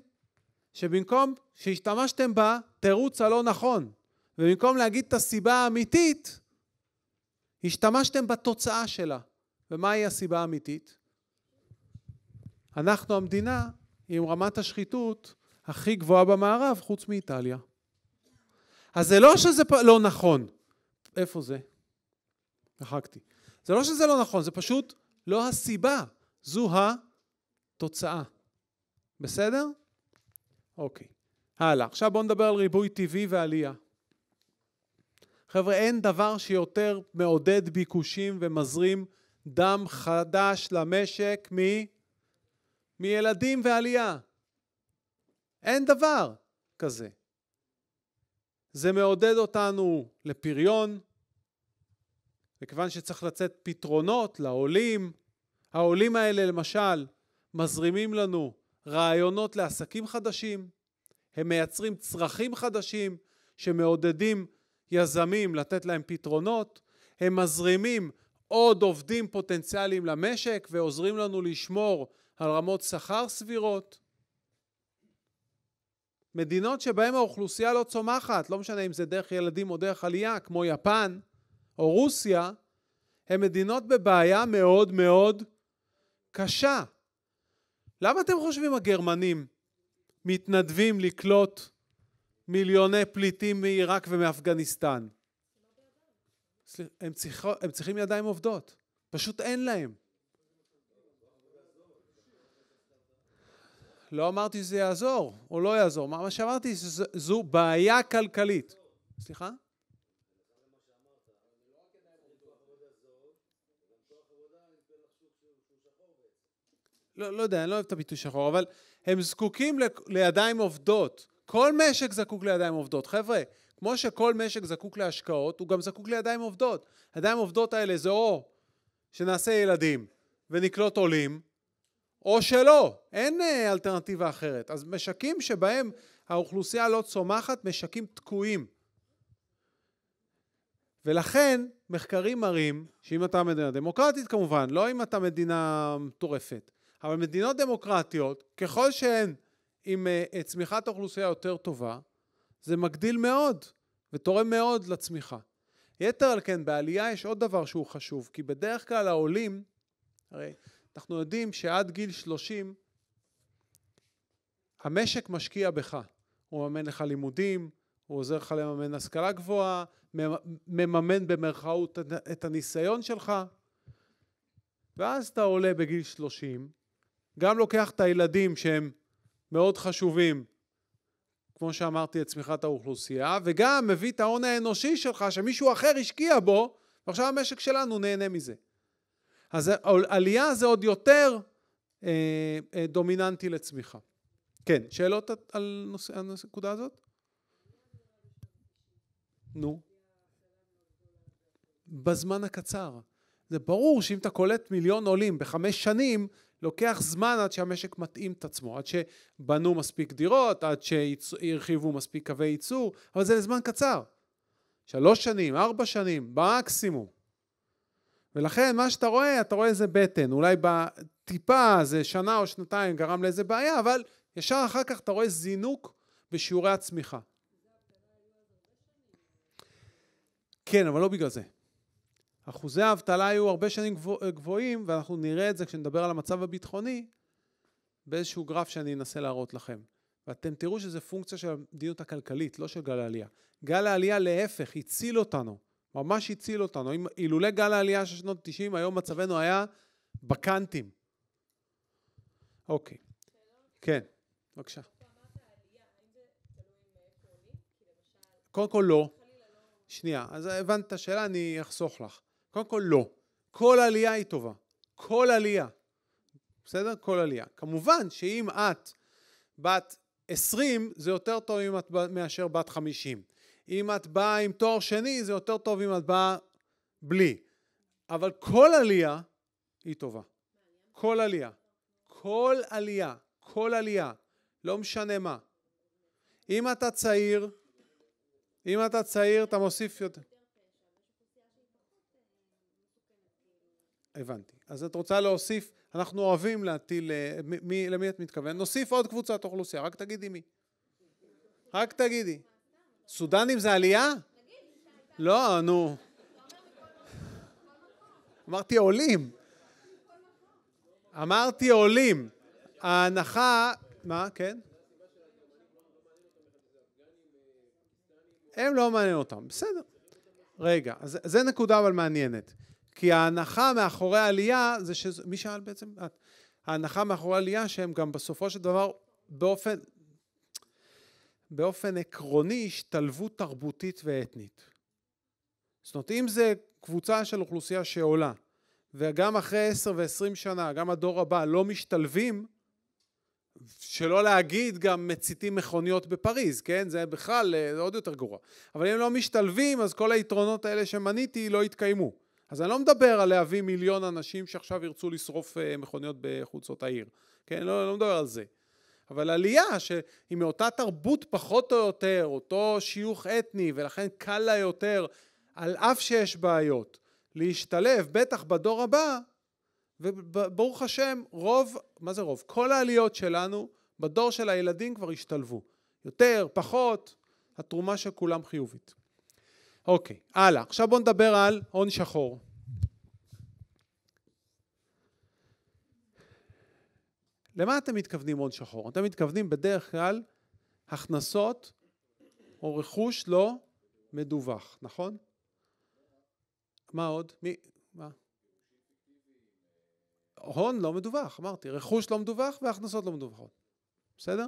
שבמקום שהשתמשתם בה, תירוץ הלא נכון, ובמקום להגיד את הסיבה האמיתית, השתמשתם בתוצאה שלה. ומהי הסיבה האמיתית? אנחנו המדינה עם רמת השחיתות הכי גבוהה במערב, חוץ מאיטליה. אז זה לא שזה לא נכון. איפה זה? מחקתי. זה לא שזה לא נכון, זה פשוט לא הסיבה, זו התוצאה. בסדר? אוקיי. הלאה. עכשיו בואו נדבר על ריבוי טבעי ועלייה. חבר'ה, אין דבר שיותר מעודד ביקושים ומזרים דם חדש למשק מ... מילדים ועלייה. אין דבר כזה. זה מעודד אותנו לפריון, מכיוון שצריך לצאת פתרונות לעולים. העולים האלה, למשל, מזרימים לנו רעיונות לעסקים חדשים, הם מייצרים צרכים חדשים שמעודדים יזמים לתת להם פתרונות, הם מזרימים עוד עובדים פוטנציאליים למשק ועוזרים לנו לשמור על רמות שכר סבירות. מדינות שבהן האוכלוסייה לא צומחת, לא משנה אם זה דרך ילדים או דרך עלייה, כמו יפן או רוסיה, הן מדינות בבעיה מאוד מאוד קשה. למה אתם חושבים הגרמנים מתנדבים לקלוט מיליוני פליטים מעיראק ומאפגניסטן? הם, צריכו, הם צריכים ידיים עובדות, פשוט אין להם. לא אמרתי שזה יעזור או לא יעזור. מה שאמרתי שזו בעיה כלכלית. סליחה? לא, לא יודע, אני לא אוהב את הביטוי שחור, אבל הם זקוקים לידיים עובדות. כל משק זקוק לידיים עובדות. חבר'ה, כמו שכל משק זקוק להשקעות, הוא גם זקוק לידיים עובדות. הידיים עובדות האלה זה או שנעשה ילדים ונקלוט עולים, או שלא, אין אה, אלטרנטיבה אחרת. אז משקים שבהם האוכלוסייה לא צומחת, משקים תקועים. ולכן מחקרים מראים שאם אתה מדינה דמוקרטית כמובן, לא אם אתה מדינה מטורפת, אבל מדינות דמוקרטיות, ככל שהן עם אה, צמיחת אוכלוסייה יותר טובה, זה מגדיל מאוד ותורם מאוד לצמיחה. יתר על כן, בעלייה יש עוד דבר שהוא חשוב, כי בדרך כלל העולים, הרי אנחנו יודעים שעד גיל 30 המשק משקיע בך. הוא מממן לך לימודים, הוא עוזר לך לממן השכלה גבוהה, מממן במרכאות את הניסיון שלך, ואז אתה עולה בגיל 30, גם לוקח את הילדים שהם מאוד חשובים, כמו שאמרתי, את צמיחת האוכלוסייה, וגם מביא את ההון האנושי שלך שמישהו אחר השקיע בו, ועכשיו המשק שלנו נהנה מזה. אז עלייה זה עוד יותר אה, אה, דומיננטי לצמיחה. כן, שאלות על, נושא, הנקודה הזאת? נו. בזמן הקצר. זה ברור שאם אתה קולט מיליון עולים בחמש שנים, לוקח זמן עד שהמשק מתאים את עצמו, עד שבנו מספיק דירות, עד שהרחיבו מספיק קווי ייצור, אבל זה לזמן קצר. שלוש שנים, ארבע שנים, במקסימום. ולכן מה שאתה רואה, אתה רואה איזה בטן. אולי בטיפה, זה שנה או שנתיים גרם לאיזה בעיה, אבל ישר אחר כך אתה רואה זינוק בשיעורי הצמיחה. כן, אבל לא בגלל זה. אחוזי האבטלה היו הרבה שנים גבוה, גבוהים, ואנחנו נראה את זה כשנדבר על המצב הביטחוני, באיזשהו גרף שאני אנסה להראות לכם. ואתם תראו שזה פונקציה של המדיניות הכלכלית, לא של גל העלייה. גל העלייה להפך, הציל אותנו. ממש הציל אותנו. אילולא גל העלייה של שנות 90, היום מצבנו היה בקאנטים. אוקיי. כן, בבקשה. קודם כל לא. שנייה, אז הבנת את השאלה, אני אחסוך לך. קודם כל לא. כל עלייה היא טובה. כל עלייה. בסדר? כל עלייה. כמובן שאם את בת 20, זה יותר טוב אם את מאשר בת 50. אם את באה עם תואר שני, זה יותר טוב אם את באה בלי. אבל כל עלייה היא טובה. כל עלייה. כל עלייה. כל עלייה. לא משנה מה. אם אתה צעיר, אם אתה צעיר, אתה מוסיף יותר... הבנתי. אז את רוצה להוסיף, אנחנו אוהבים להטיל, אה, מ, מ, למי את מתכוונת? נוסיף עוד קבוצת אוכלוסייה, רק תגידי מי. רק תגידי. סודנים זה עלייה? לא, נו. אמרתי עולים. אמרתי עולים. ההנחה... מה? כן? הם לא מעניין אותם, בסדר. רגע, אז זה נקודה אבל מעניינת. כי ההנחה מאחורי העלייה זה שזה... מי שאל בעצם? ההנחה מאחורי העלייה שהם גם בסופו של דבר באופן באופן עקרוני השתלבות תרבותית ואתנית. זאת אומרת, אם זה קבוצה של אוכלוסייה שעולה, וגם אחרי עשר ועשרים שנה, גם הדור הבא לא משתלבים, שלא להגיד גם מציתים מכוניות בפריז, כן? זה בכלל אה, זה עוד יותר גרוע. אבל אם לא משתלבים, אז כל היתרונות האלה שמניתי לא יתקיימו. אז אני לא מדבר על להביא מיליון אנשים שעכשיו ירצו לשרוף אה, מכוניות בחוצות העיר, כן? לא, לא מדבר על זה. אבל עלייה שהיא מאותה תרבות פחות או יותר, אותו שיוך אתני, ולכן קל לה יותר, על אף שיש בעיות, להשתלב, בטח בדור הבא, וברוך השם, רוב, מה זה רוב? כל העליות שלנו בדור של הילדים כבר השתלבו. יותר, פחות, התרומה של כולם חיובית. אוקיי, הלאה. עכשיו בואו נדבר על הון שחור. למה אתם מתכוונים הון שחור? אתם מתכוונים בדרך כלל הכנסות או רכוש לא מדווח, נכון? מה עוד? מי? מה? הון לא מדווח, אמרתי, רכוש לא מדווח והכנסות לא מדווחות, בסדר?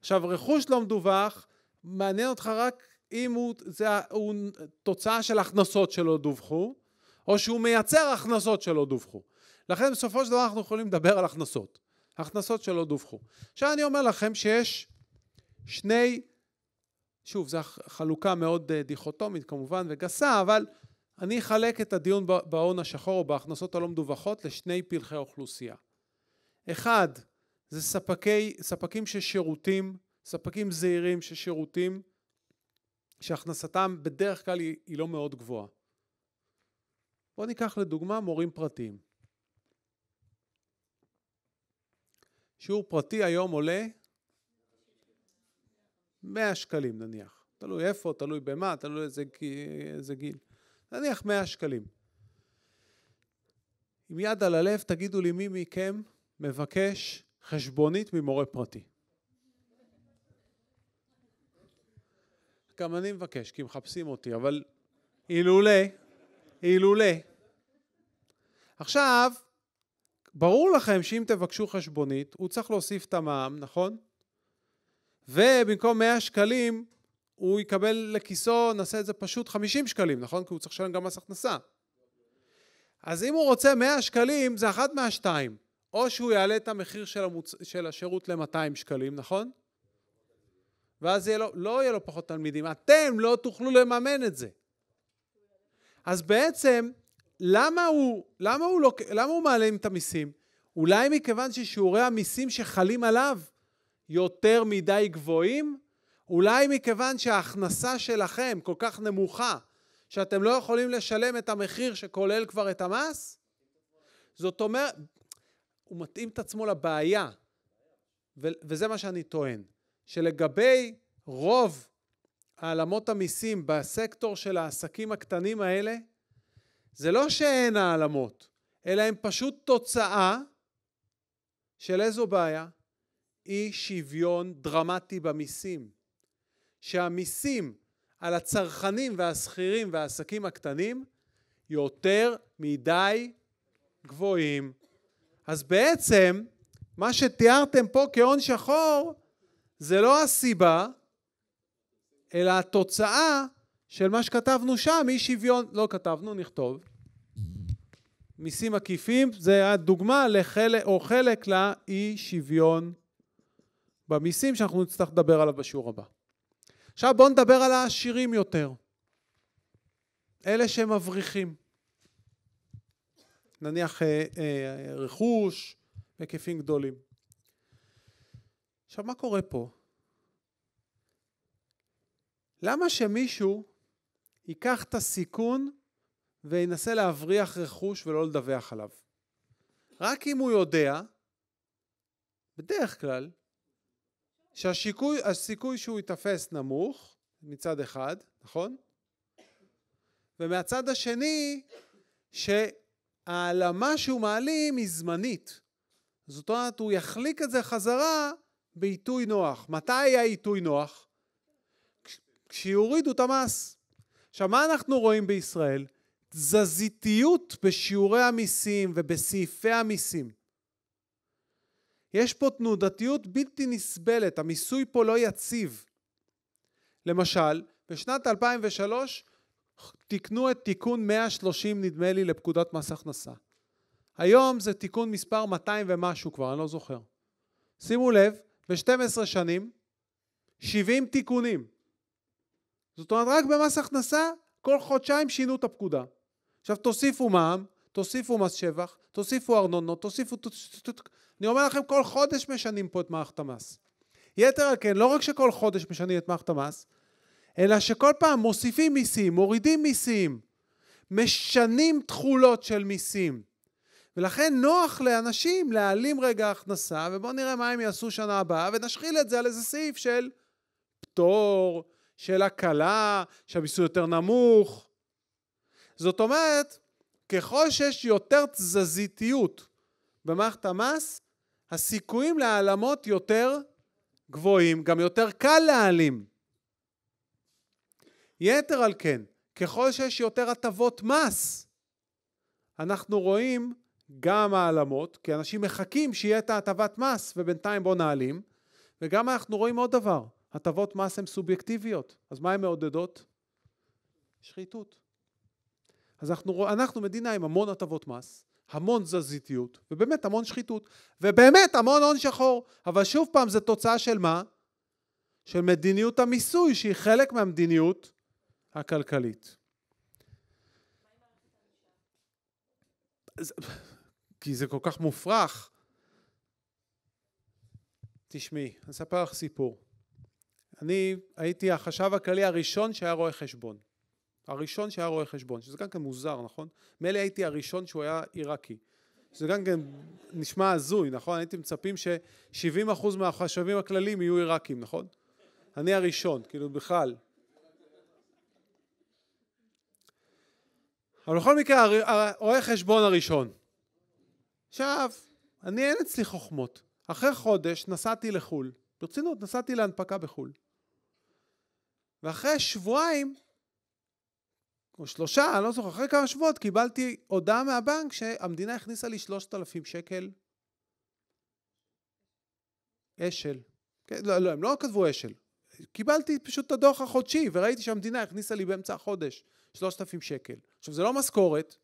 עכשיו, רכוש לא מדווח, מעניין אותך רק אם הוא, זה, הוא תוצאה של הכנסות שלא דווחו, או שהוא מייצר הכנסות שלא דווחו. לכן בסופו של דבר אנחנו יכולים לדבר על הכנסות. הכנסות שלא דווחו. עכשיו אני אומר לכם שיש שני, שוב, זו חלוקה מאוד אה, דיכוטומית כמובן וגסה, אבל אני אחלק את הדיון בהון השחור או בהכנסות הלא מדווחות לשני פלחי אוכלוסייה. אחד, זה ספקי, ספקים ששירותים, ספקים זעירים ששירותים, שהכנסתם בדרך כלל היא, היא לא מאוד גבוהה. בואו ניקח לדוגמה מורים פרטיים. שיעור פרטי היום עולה 100 שקלים נניח, תלוי איפה, תלוי במה, תלוי איזה, איזה גיל, נניח 100 שקלים. עם יד על הלב תגידו לי מי מכם מבקש חשבונית ממורה פרטי. גם אני מבקש, כי מחפשים אותי, אבל אילולא, אילולא. עכשיו, ברור לכם שאם תבקשו חשבונית, הוא צריך להוסיף את המע"מ, נכון? ובמקום 100 שקלים, הוא יקבל לכיסו, נעשה את זה פשוט 50 שקלים, נכון? כי הוא צריך לשלם גם מס הכנסה. אז אם הוא רוצה 100 שקלים, זה אחת מהשתיים. או שהוא יעלה את המחיר של, המוצ... של השירות ל-200 שקלים, נכון? ואז יהיה לו, לא יהיה לו פחות תלמידים. אתם לא תוכלו לממן את זה. אז בעצם למה הוא, למה הוא, לא, למה הוא מעלה את המיסים? אולי מכיוון ששיעורי המיסים שחלים עליו יותר מדי גבוהים? אולי מכיוון שההכנסה שלכם כל כך נמוכה, שאתם לא יכולים לשלם את המחיר שכולל כבר את המס? זאת אומרת, הוא מתאים את עצמו לבעיה, ו- וזה מה שאני טוען, שלגבי רוב העלמות המיסים בסקטור של העסקים הקטנים האלה, זה לא שאין העלמות, אלא הן פשוט תוצאה של איזו בעיה? אי שוויון דרמטי במיסים. שהמיסים על הצרכנים והשכירים והעסקים הקטנים יותר מדי גבוהים. אז בעצם מה שתיארתם פה כהון שחור זה לא הסיבה, אלא התוצאה של מה שכתבנו שם, אי שוויון, לא כתבנו, נכתוב, מיסים עקיפים זה הדוגמה לחלק, או חלק לאי שוויון במיסים שאנחנו נצטרך לדבר עליו בשיעור הבא. עכשיו בואו נדבר על העשירים יותר, אלה שהם מבריחים. נניח אה, אה, רכוש, היקפים גדולים. עכשיו מה קורה פה? למה שמישהו ייקח את הסיכון וינסה להבריח רכוש ולא לדווח עליו. רק אם הוא יודע, בדרך כלל, שהסיכוי שהוא ייתפס נמוך מצד אחד, נכון? ומהצד השני, שהעלמה שהוא מעלים היא זמנית. זאת אומרת, הוא יחליק את זה חזרה בעיתוי נוח. מתי היה עיתוי נוח? כשיורידו את המס. עכשיו, מה אנחנו רואים בישראל? תזזיתיות בשיעורי המיסים ובסעיפי המיסים. יש פה תנודתיות בלתי נסבלת, המיסוי פה לא יציב. למשל, בשנת 2003 תיקנו את תיקון 130 נדמה לי לפקודת מס הכנסה. היום זה תיקון מספר 200 ומשהו כבר, אני לא זוכר. שימו לב, ב-12 שנים 70 תיקונים. זאת אומרת, רק במס הכנסה כל חודשיים שינו את הפקודה. עכשיו תוסיפו מע"מ, תוסיפו מס שבח, תוסיפו ארנונות, תוסיפו... אני אומר לכם, כל חודש משנים פה את מערכת המס. יתר על כן, לא רק שכל חודש משנים את מערכת המס, אלא שכל פעם מוסיפים מיסים, מורידים מיסים, משנים תכולות של מיסים. ולכן נוח לאנשים להעלים רגע הכנסה, ובואו נראה מה הם יעשו שנה הבאה, ונשחיל את זה על איזה סעיף של פטור, של הקלה, שהמיסוי יותר נמוך. זאת אומרת, ככל שיש יותר תזזיתיות במערכת המס, הסיכויים להעלמות יותר גבוהים, גם יותר קל להעלים. יתר על כן, ככל שיש יותר הטבות מס, אנחנו רואים גם העלמות, כי אנשים מחכים שיהיה את ההטבת מס ובינתיים בוא נעלים, וגם אנחנו רואים עוד דבר, הטבות מס הן סובייקטיביות, אז מה הן מעודדות? שחיתות. אז אנחנו, אנחנו מדינה עם המון הטבות מס, המון תזזיתיות, ובאמת המון שחיתות, ובאמת המון הון שחור, אבל שוב פעם זה תוצאה של מה? של מדיניות המיסוי, שהיא חלק מהמדיניות הכלכלית. כי זה כל כך מופרך. תשמעי, אני אספר לך סיפור. אני הייתי החשב הכללי הראשון שהיה רואה חשבון. הראשון שהיה רואה חשבון, שזה גם כן מוזר, נכון? מילא הייתי הראשון שהוא היה עיראקי. זה גם כן נשמע הזוי, נכון? הייתם מצפים ש-70% מהחשבים הכלליים יהיו עיראקים, נכון? אני הראשון, כאילו בכלל. אבל בכל מקרה, רואה חשבון הראשון. עכשיו, אני אין אצלי חוכמות. אחרי חודש נסעתי לחו"ל. ברצינות, נסעתי להנפקה בחו"ל. ואחרי שבועיים או שלושה, אני לא זוכר, אחרי כמה שבועות קיבלתי הודעה מהבנק שהמדינה הכניסה לי 3,000 שקל אשל. כן, לא, לא, הם לא כתבו אשל. קיבלתי פשוט את הדוח החודשי, וראיתי שהמדינה הכניסה לי באמצע החודש 3,000 שקל. עכשיו, זה לא משכורת,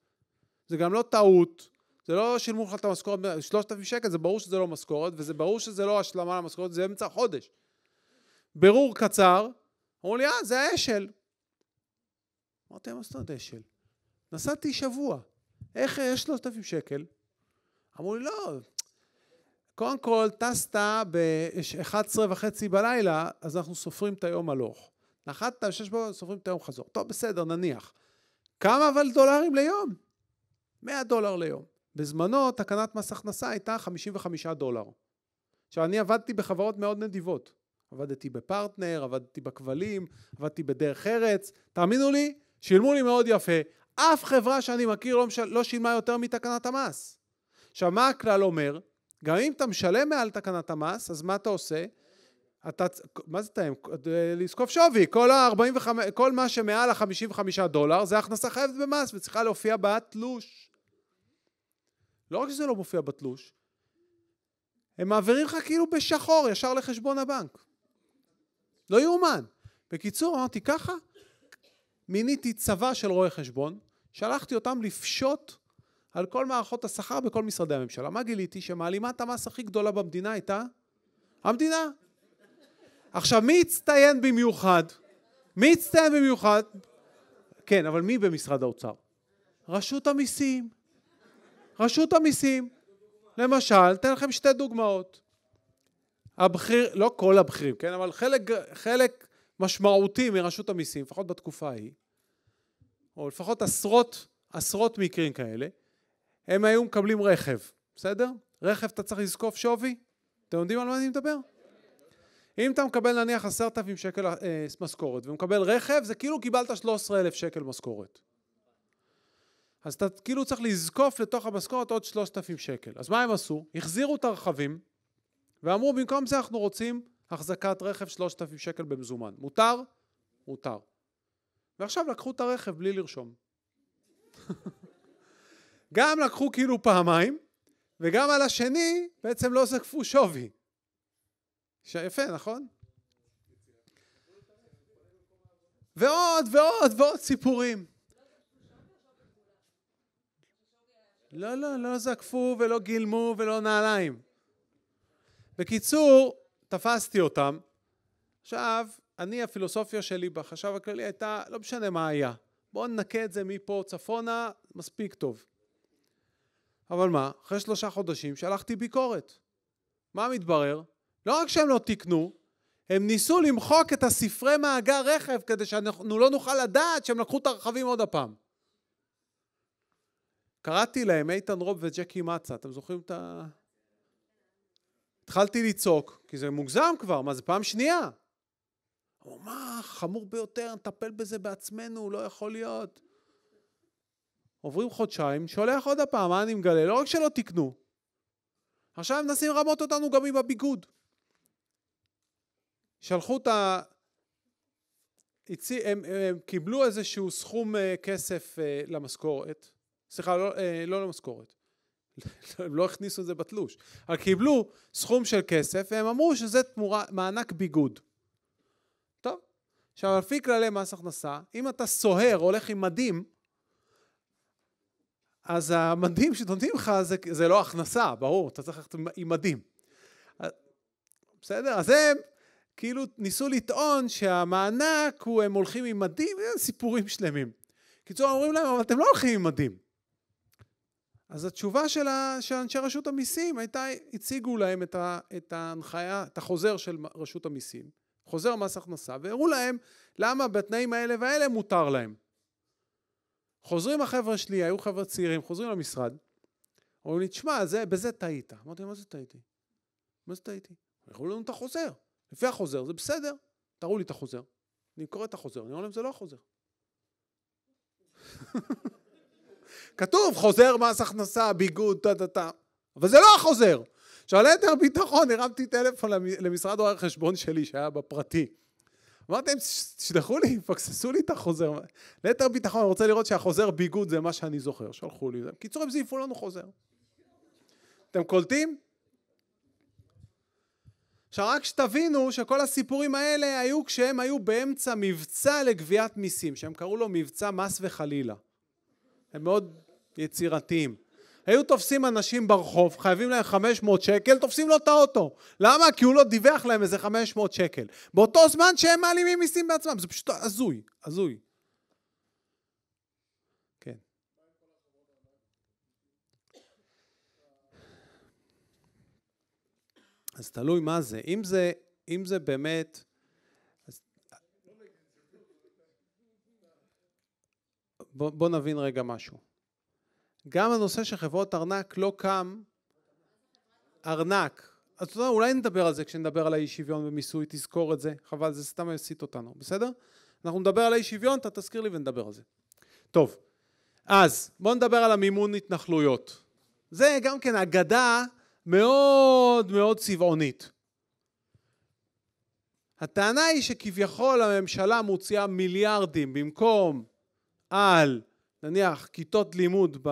זה גם לא טעות, זה לא שילמו לך את המשכורת, 3,000 שקל, זה ברור שזה לא משכורת, וזה ברור שזה לא השלמה למשכורת, זה אמצע החודש. ברור קצר, אמרו לי, אה, זה האשל. אמרתי להם, מה זאת אומרת אשל? נסעתי שבוע, איך יש 3,000 שקל? אמרו לי, לא, קודם כל, טסת ב-11 וחצי בלילה, אז אנחנו סופרים את היום הלוך. נחתת ב-6 בלילה, סופרים את היום חזור. טוב, בסדר, נניח. כמה אבל דולרים ליום? 100 דולר ליום. בזמנו, תקנת מס הכנסה הייתה 55 דולר. עכשיו, אני עבדתי בחברות מאוד נדיבות. עבדתי בפרטנר, עבדתי בכבלים, עבדתי בדרך ארץ. תאמינו לי, שילמו לי מאוד יפה, אף חברה שאני מכיר לא, משל... לא שילמה יותר מתקנת המס. עכשיו, מה הכלל אומר? גם אם אתה משלם מעל תקנת המס, אז מה אתה עושה? אתה, מה זה תאם? אה, לזקוף שווי. כל, ה-45, כל מה שמעל ה-55 דולר זה הכנסה חייבת במס וצריכה להופיע בתלוש. לא רק שזה לא מופיע בתלוש, הם מעבירים לך כאילו בשחור ישר לחשבון הבנק. לא יאומן. בקיצור, אמרתי ככה, מיניתי צבא של רואי חשבון, שלחתי אותם לפשוט על כל מערכות השכר בכל משרדי הממשלה. מה גיליתי? שמעלימת המס הכי גדולה במדינה הייתה המדינה. עכשיו, מי הצטיין במיוחד? מי הצטיין במיוחד? כן, אבל מי במשרד האוצר? רשות המיסים. רשות המיסים. למשל, אתן לכם שתי דוגמאות. הבכיר, לא כל הבכירים, כן, אבל חלק, חלק משמעותי מרשות המיסים, לפחות בתקופה ההיא, או לפחות עשרות, עשרות מקרים כאלה, הם היו מקבלים רכב, בסדר? רכב אתה צריך לזקוף שווי? אתם יודעים על מה אני מדבר? אם אתה מקבל נניח עשרת אלפים שקל אה, משכורת ומקבל רכב, זה כאילו קיבלת שלוש עשרה אלף שקל משכורת. אז אתה כאילו צריך לזקוף לתוך המשכורת עוד שלושת אלפים שקל. אז מה הם עשו? החזירו את הרכבים ואמרו, במקום זה אנחנו רוצים החזקת רכב 3,000 שקל במזומן. מותר? מותר. ועכשיו לקחו את הרכב בלי לרשום. גם לקחו כאילו פעמיים, וגם על השני בעצם לא זקפו שווי. ש... יפה, נכון? ועוד ועוד ועוד סיפורים. לא, לא, לא זקפו ולא גילמו ולא נעליים. בקיצור, תפסתי אותם. עכשיו, אני, הפילוסופיה שלי בחשב הכללי הייתה, לא משנה מה היה. בואו ננקה את זה מפה צפונה, מספיק טוב. אבל מה, אחרי שלושה חודשים שלחתי ביקורת. מה מתברר? לא רק שהם לא תיקנו, הם ניסו למחוק את הספרי מאגר רכב כדי שאנחנו לא נוכל לדעת שהם לקחו את הרכבים עוד הפעם. קראתי להם איתן רוב וג'קי מצה, אתם זוכרים את ה... התחלתי לצעוק, כי זה מוגזם כבר, מה זה פעם שנייה? הוא אמר, מה, חמור ביותר, נטפל בזה בעצמנו, לא יכול להיות. עוברים חודשיים, שולח עוד הפעם, מה אני מגלה? לא רק שלא תקנו, עכשיו הם מנסים לרמות אותנו גם עם הביגוד. שלחו את ה... הצי... הם, הם קיבלו איזשהו סכום אה, כסף אה, למשכורת, סליחה, לא, אה, לא למשכורת, הם לא הכניסו את זה בתלוש, אבל קיבלו סכום של כסף והם אמרו שזה תמורה, מענק ביגוד. טוב, עכשיו לפי כללי מס הכנסה, אם אתה סוהר, הולך עם מדים, אז המדים שנותנים לך זה, זה לא הכנסה, ברור, אתה צריך ללכת עם מדים. אה, בסדר? אז הם כאילו ניסו לטעון שהמענק הוא, הם הולכים עם מדים, סיפורים שלמים. קיצור, אומרים להם, אבל אתם לא הולכים עם מדים. אז התשובה של, ה, של אנשי רשות המיסים הייתה, הציגו להם את, ה, את ההנחיה, את החוזר של רשות המיסים, חוזר מס הכנסה, והראו להם למה בתנאים האלה והאלה מותר להם. חוזרים החבר'ה שלי, היו חבר'ה צעירים, חוזרים למשרד, אומרים לי, תשמע, זה, בזה טעית. אמרתי, מה זה טעיתי? מה זה טעיתי? הראו לנו את החוזר. לפי החוזר, זה בסדר, תראו לי את החוזר. אני קורא את החוזר, אני אומר להם, זה לא החוזר. כתוב חוזר מס הכנסה, ביגוד, טה טה טה. אבל זה לא החוזר. עכשיו, ליתר ביטחון הרמתי טלפון למשרד רואי החשבון שלי שהיה בפרטי. אמרתי להם, תשלחו לי, פקססו לי את החוזר. ליתר ביטחון, אני רוצה לראות שהחוזר ביגוד זה מה שאני זוכר. שלחו לי. בקיצור, הם זייפו לנו חוזר. אתם קולטים? עכשיו רק שתבינו שכל הסיפורים האלה היו כשהם היו באמצע מבצע לגביית מיסים, שהם קראו לו מבצע מס וחלילה. הם מאוד יצירתיים. היו תופסים אנשים ברחוב, חייבים להם 500 שקל, תופסים לו את האוטו. למה? כי הוא לא דיווח להם איזה 500 שקל. באותו זמן שהם מעלימים מיסים בעצמם, זה פשוט הזוי, הזוי. כן. אז תלוי מה זה. אם זה, אם זה באמת... אז... בוא, בוא נבין רגע משהו. גם הנושא של חברות ארנק לא קם ארנק. אז אתה יודע, אולי נדבר על זה כשנדבר על האי שוויון ומיסוי, תזכור את זה, חבל, זה סתם יסיט אותנו, בסדר? אנחנו נדבר על האי שוויון, אתה תזכיר לי ונדבר על זה. טוב, אז בואו נדבר על המימון התנחלויות. זה גם כן אגדה מאוד מאוד צבעונית. הטענה היא שכביכול הממשלה מוציאה מיליארדים במקום על נניח כיתות לימוד ב,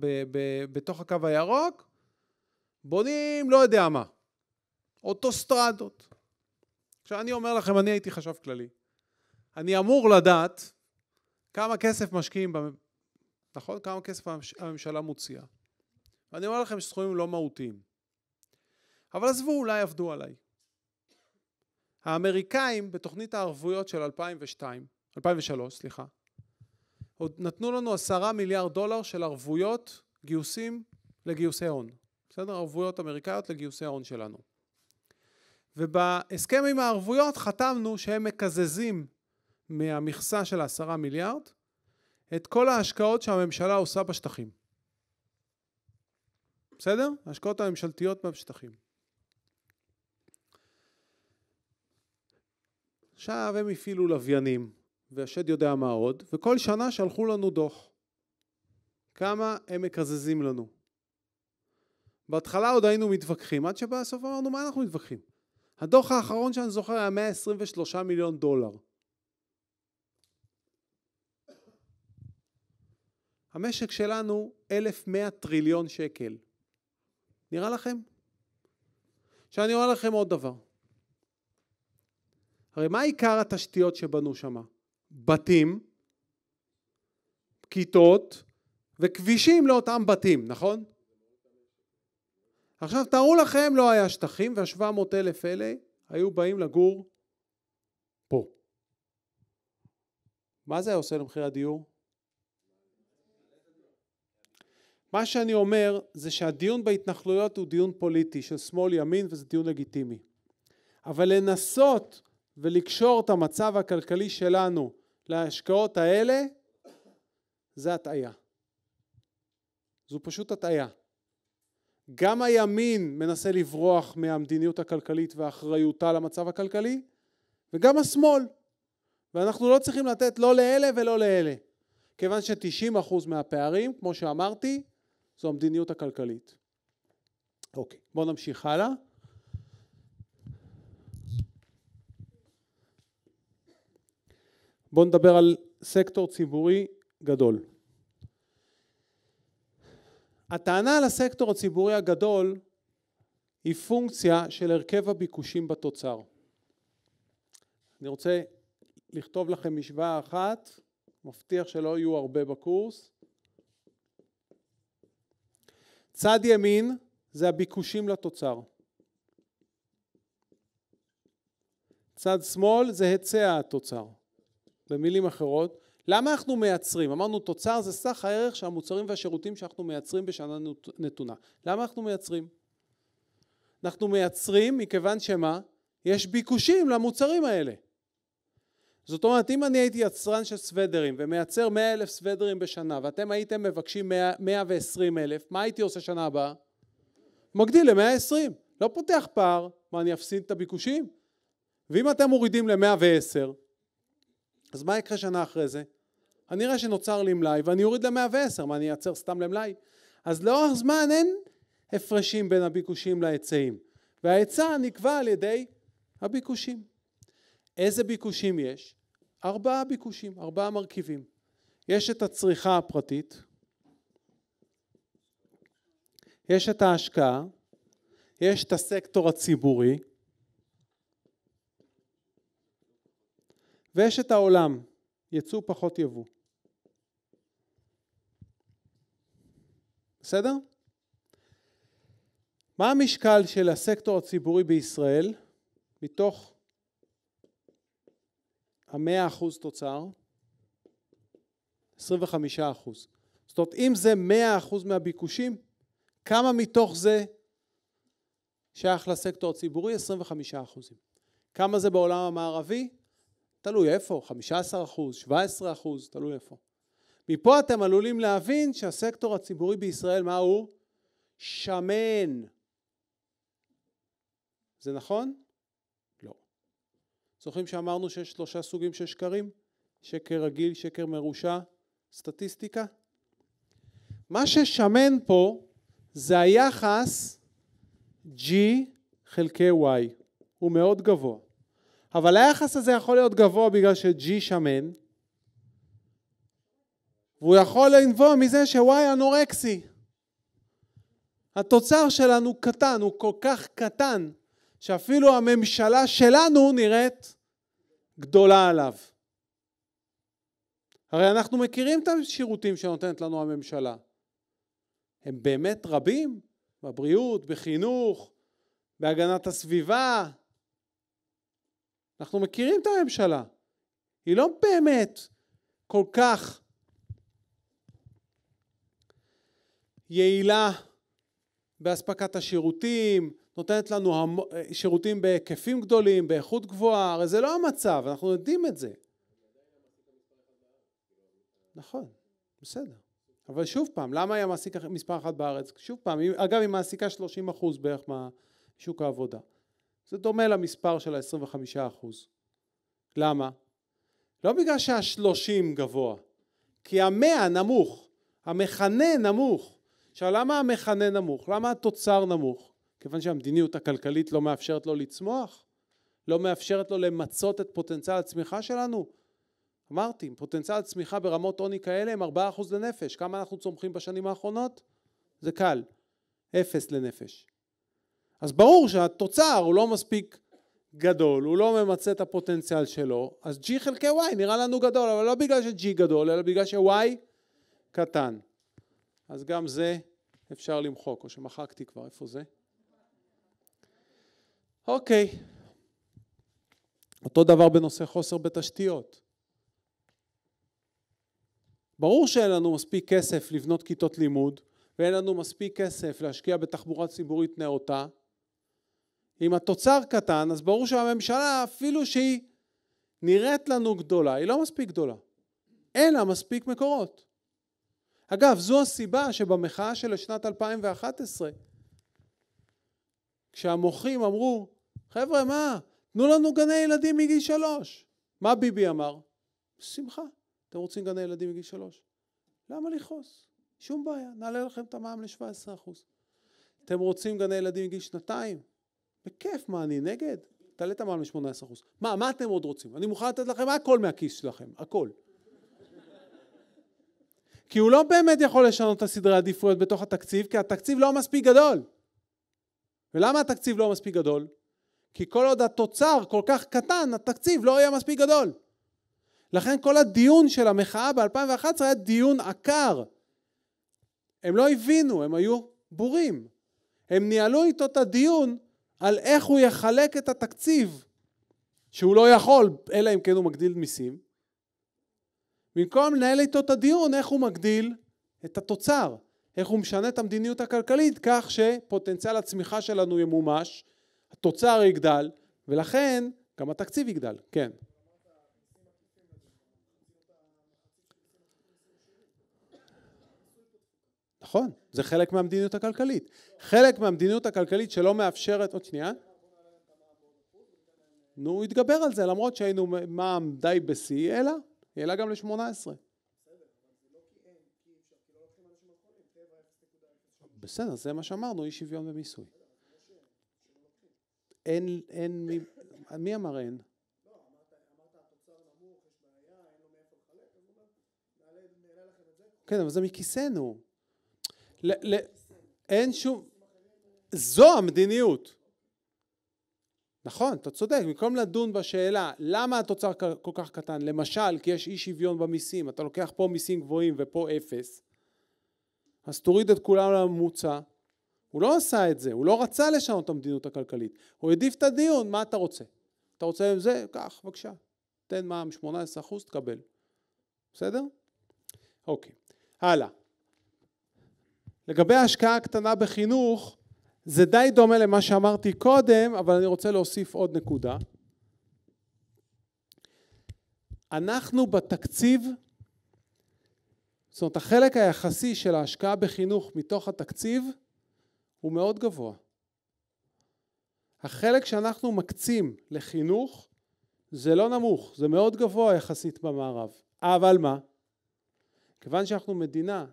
ב, ב, בתוך הקו הירוק, בונים לא יודע מה, אוטוסטרדות. עכשיו אני אומר לכם, אני הייתי חשב כללי. אני אמור לדעת כמה כסף משקיעים, במ... נכון? כמה כסף הממשלה מוציאה. ואני אומר לכם שסכומים לא מהותיים. אבל עזבו, אולי עבדו עליי. האמריקאים בתוכנית הערבויות של 2002, 2003, סליחה, עוד נתנו לנו עשרה מיליארד דולר של ערבויות גיוסים לגיוסי הון. בסדר? ערבויות אמריקאיות לגיוסי ההון שלנו. ובהסכם עם הערבויות חתמנו שהם מקזזים מהמכסה של העשרה מיליארד את כל ההשקעות שהממשלה עושה בשטחים. בסדר? ההשקעות הממשלתיות בשטחים. עכשיו הם הפעילו לוויינים, והשד יודע מה עוד, וכל שנה שלחו לנו דוח. כמה הם מקזזים לנו. בהתחלה עוד היינו מתווכחים, עד שבסוף אמרנו, מה אנחנו מתווכחים? הדוח האחרון שאני זוכר היה 123 מיליון דולר. המשק שלנו 1,100 טריליון שקל. נראה לכם? עכשיו אני אומר לכם עוד דבר. הרי מה עיקר התשתיות שבנו שמה? בתים, כיתות וכבישים לאותם בתים, נכון? עכשיו תארו לכם לא היה שטחים וה-700 אלף אלה היו באים לגור פה. מה זה היה עושה למחירי הדיור? מה שאני אומר זה שהדיון בהתנחלויות הוא דיון פוליטי של שמאל ימין וזה דיון לגיטימי אבל לנסות ולקשור את המצב הכלכלי שלנו להשקעות האלה, זה הטעיה. זו פשוט הטעיה. גם הימין מנסה לברוח מהמדיניות הכלכלית ואחריותה למצב הכלכלי, וגם השמאל. ואנחנו לא צריכים לתת לא לאלה ולא לאלה. כיוון ש-90% מהפערים, כמו שאמרתי, זו המדיניות הכלכלית. אוקיי, בואו נמשיך הלאה. בואו נדבר על סקטור ציבורי גדול. הטענה על הסקטור הציבורי הגדול היא פונקציה של הרכב הביקושים בתוצר. אני רוצה לכתוב לכם משוואה אחת, מבטיח שלא יהיו הרבה בקורס. צד ימין זה הביקושים לתוצר. צד שמאל זה היצע התוצר. במילים אחרות, למה אנחנו מייצרים? אמרנו תוצר זה סך הערך שהמוצרים והשירותים שאנחנו מייצרים בשנה נתונה. למה אנחנו מייצרים? אנחנו מייצרים מכיוון שמה? יש ביקושים למוצרים האלה. זאת אומרת, אם אני הייתי יצרן של סוודרים ומייצר 100 אלף סוודרים בשנה ואתם הייתם מבקשים 100, 120 אלף, מה הייתי עושה שנה הבאה? מגדיל ל-120. לא פותח פער, מה, אני אפסיד את הביקושים? ואם אתם מורידים ל-110, אז מה יקרה שנה אחרי זה? אני אראה שנוצר לי מלאי ואני אוריד ל-110, מה אני אעצר סתם למלאי? אז לאורך זמן אין הפרשים בין הביקושים להיצעים, וההיצע נקבע על ידי הביקושים. איזה ביקושים יש? ארבעה ביקושים, ארבעה מרכיבים. יש את הצריכה הפרטית, יש את ההשקעה, יש את הסקטור הציבורי, ויש את העולם, יצוא פחות יבוא. בסדר? מה המשקל של הסקטור הציבורי בישראל מתוך המאה אחוז תוצר? 25 אחוז. זאת אומרת, אם זה 100 אחוז מהביקושים, כמה מתוך זה שייך לסקטור הציבורי? 25 אחוזים. כמה זה בעולם המערבי? תלוי איפה, 15 אחוז, 17 אחוז, תלוי איפה. מפה אתם עלולים להבין שהסקטור הציבורי בישראל, מה הוא? שמן. זה נכון? לא. זוכרים שאמרנו שיש שלושה סוגים של שקרים? שקר רגיל, שקר מרושע, סטטיסטיקה? מה ששמן פה זה היחס G חלקי Y, הוא מאוד גבוה. אבל היחס הזה יכול להיות גבוה בגלל ש-G שמן, והוא יכול לנבוע מזה ש-Y אנורקסי. התוצר שלנו קטן, הוא כל כך קטן, שאפילו הממשלה שלנו נראית גדולה עליו. הרי אנחנו מכירים את השירותים שנותנת לנו הממשלה. הם באמת רבים, בבריאות, בחינוך, בהגנת הסביבה, אנחנו מכירים את הממשלה. היא לא באמת כל כך יעילה באספקת השירותים, נותנת לנו שירותים בהיקפים גדולים, באיכות גבוהה, הרי זה לא המצב, אנחנו יודעים את זה. נכון, בסדר. אבל שוב פעם, למה היא המעסיק מספר אחת בארץ? שוב פעם, אגב, היא מעסיקה 30 בערך משוק העבודה. זה דומה למספר של ה-25%. למה? לא בגלל שה-30 גבוה, כי המאה נמוך, המכנה נמוך. עכשיו למה המכנה נמוך? למה התוצר נמוך? כיוון שהמדיניות הכלכלית לא מאפשרת לו לצמוח? לא מאפשרת לו למצות את פוטנציאל הצמיחה שלנו? אמרתי, פוטנציאל הצמיחה ברמות עוני כאלה הם 4% לנפש. כמה אנחנו צומחים בשנים האחרונות? זה קל, 0 לנפש. אז ברור שהתוצר הוא לא מספיק גדול, הוא לא ממצה את הפוטנציאל שלו, אז G חלקי Y נראה לנו גדול, אבל לא בגלל ש-G גדול, אלא בגלל ש-Y קטן. אז גם זה אפשר למחוק, או שמחקתי כבר, איפה זה? אוקיי. אותו דבר בנושא חוסר בתשתיות. ברור שאין לנו מספיק כסף לבנות כיתות לימוד, ואין לנו מספיק כסף להשקיע בתחבורה ציבורית נאותה, אם התוצר קטן, אז ברור שהממשלה, אפילו שהיא נראית לנו גדולה, היא לא מספיק גדולה. אין לה מספיק מקורות. אגב, זו הסיבה שבמחאה של שנת 2011, כשהמוחים אמרו, חבר'ה, מה, תנו לנו גני ילדים מגיל שלוש. מה ביבי אמר? בשמחה, אתם רוצים גני ילדים מגיל שלוש. למה לכעוס? שום בעיה, נעלה לכם את המע"מ ל-17%. אתם רוצים גני ילדים מגיל שנתיים? בכיף, מה, אני נגד? תעלה את המע"מ ל-18%. מה, מה אתם עוד רוצים? אני מוכן לתת לכם הכל מהכיס שלכם, הכל. כי הוא לא באמת יכול לשנות את הסדרי העדיפויות בתוך התקציב, כי התקציב לא מספיק גדול. ולמה התקציב לא מספיק גדול? כי כל עוד התוצר כל כך קטן, התקציב לא יהיה מספיק גדול. לכן כל הדיון של המחאה ב-2011 היה דיון עקר. הם לא הבינו, הם היו בורים. הם ניהלו איתו את הדיון על איך הוא יחלק את התקציב, שהוא לא יכול, אלא אם כן הוא מגדיל מיסים, במקום לנהל איתו את הדיון איך הוא מגדיל את התוצר, איך הוא משנה את המדיניות הכלכלית כך שפוטנציאל הצמיחה שלנו ימומש, התוצר יגדל, ולכן גם התקציב יגדל, כן. נכון, זה חלק מהמדיניות הכלכלית. חלק מהמדיניות הכלכלית שלא מאפשרת, עוד שנייה. נו, הוא התגבר על זה, למרות שהיינו מע"מ די בשיא, אלא, אלא גם ל-18. בסדר, זה מה שאמרנו, אי שוויון ומיסוי. אין, אין, מי אמר אין? כן, אבל זה מכיסנו. ל, ל, אין שום... זו המדיניות. נכון, אתה צודק, במקום לדון בשאלה למה התוצר כל כך קטן, למשל כי יש אי שוויון במיסים, אתה לוקח פה מיסים גבוהים ופה אפס, אז תוריד את כולם לממוצע. הוא לא עשה את זה, הוא לא רצה לשנות את המדיניות הכלכלית, הוא העדיף את הדיון, מה אתה רוצה? אתה רוצה עם זה? קח, בבקשה. תן מע"מ 18%, תקבל. בסדר? אוקיי. הלאה. לגבי ההשקעה הקטנה בחינוך, זה די דומה למה שאמרתי קודם, אבל אני רוצה להוסיף עוד נקודה. אנחנו בתקציב, זאת אומרת החלק היחסי של ההשקעה בחינוך מתוך התקציב הוא מאוד גבוה. החלק שאנחנו מקצים לחינוך זה לא נמוך, זה מאוד גבוה יחסית במערב. אבל מה? כיוון שאנחנו מדינה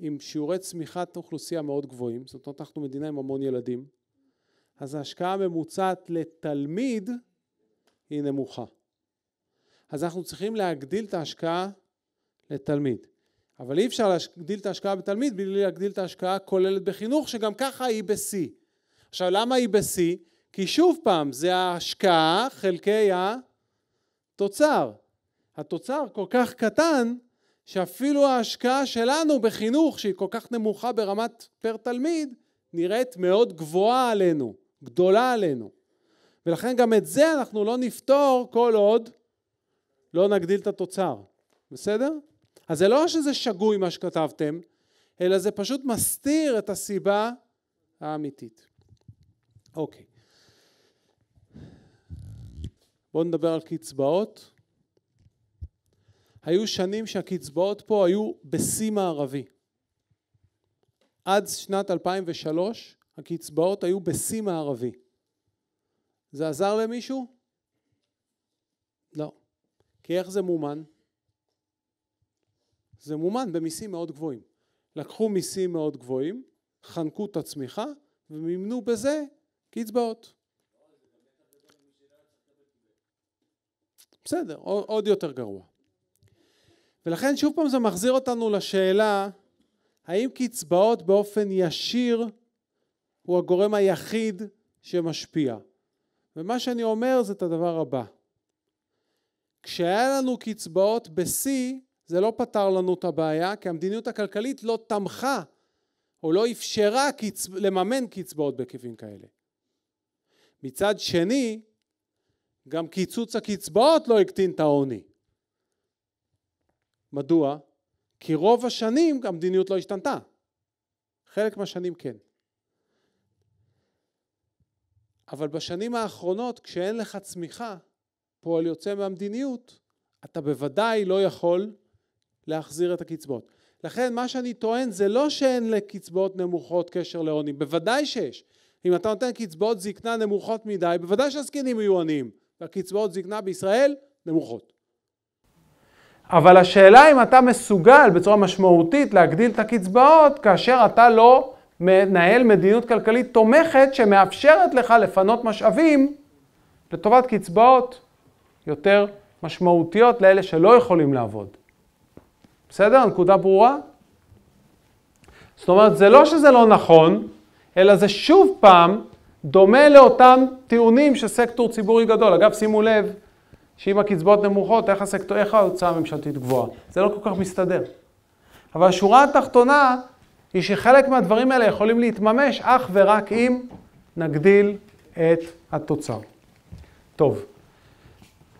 עם שיעורי צמיחת אוכלוסייה מאוד גבוהים, זאת אומרת אנחנו מדינה עם המון ילדים, אז ההשקעה הממוצעת לתלמיד היא נמוכה. אז אנחנו צריכים להגדיל את ההשקעה לתלמיד. אבל אי אפשר להגדיל את ההשקעה בתלמיד בלי להגדיל את ההשקעה הכוללת בחינוך, שגם ככה היא בשיא. עכשיו, למה היא בשיא? כי שוב פעם, זה ההשקעה חלקי התוצר. התוצר כל כך קטן, שאפילו ההשקעה שלנו בחינוך, שהיא כל כך נמוכה ברמת פר תלמיד, נראית מאוד גבוהה עלינו, גדולה עלינו. ולכן גם את זה אנחנו לא נפתור כל עוד לא נגדיל את התוצר, בסדר? אז זה לא שזה שגוי מה שכתבתם, אלא זה פשוט מסתיר את הסיבה האמיתית. אוקיי. בואו נדבר על קצבאות. היו שנים שהקצבאות פה היו בשיא מערבי. עד שנת 2003 הקצבאות היו בשיא מערבי. זה עזר למישהו? לא. כי איך זה מומן? זה מומן במיסים מאוד גבוהים. לקחו מיסים מאוד גבוהים, חנקו את הצמיחה ומימנו בזה קצבאות. בסדר, עוד יותר גרוע. ולכן שוב פעם זה מחזיר אותנו לשאלה האם קצבאות באופן ישיר הוא הגורם היחיד שמשפיע. ומה שאני אומר זה את הדבר הבא. כשהיה לנו קצבאות בשיא, זה לא פתר לנו את הבעיה, כי המדיניות הכלכלית לא תמכה או לא אפשרה קצ... לממן קצבאות בהיקפים כאלה. מצד שני, גם קיצוץ הקצבאות לא הקטין את העוני. מדוע? כי רוב השנים המדיניות לא השתנתה. חלק מהשנים כן. אבל בשנים האחרונות, כשאין לך צמיחה, פועל יוצא מהמדיניות, אתה בוודאי לא יכול להחזיר את הקצבאות. לכן מה שאני טוען זה לא שאין לקצבאות נמוכות קשר לעוני, בוודאי שיש. אם אתה נותן קצבאות זקנה נמוכות מדי, בוודאי שהזקנים יהיו עניים, והקצבאות זקנה בישראל נמוכות. אבל השאלה אם אתה מסוגל בצורה משמעותית להגדיל את הקצבאות כאשר אתה לא מנהל מדיניות כלכלית תומכת שמאפשרת לך לפנות משאבים לטובת קצבאות יותר משמעותיות לאלה שלא יכולים לעבוד. בסדר? הנקודה ברורה? זאת אומרת, זה לא שזה לא נכון, אלא זה שוב פעם דומה לאותם טיעונים של סקטור ציבורי גדול. אגב, שימו לב, שאם הקצבאות נמוכות, איך, הסקט... איך ההוצאה הממשלתית גבוהה? זה לא כל כך מסתדר. אבל השורה התחתונה היא שחלק מהדברים האלה יכולים להתממש אך ורק אם נגדיל את התוצר. טוב,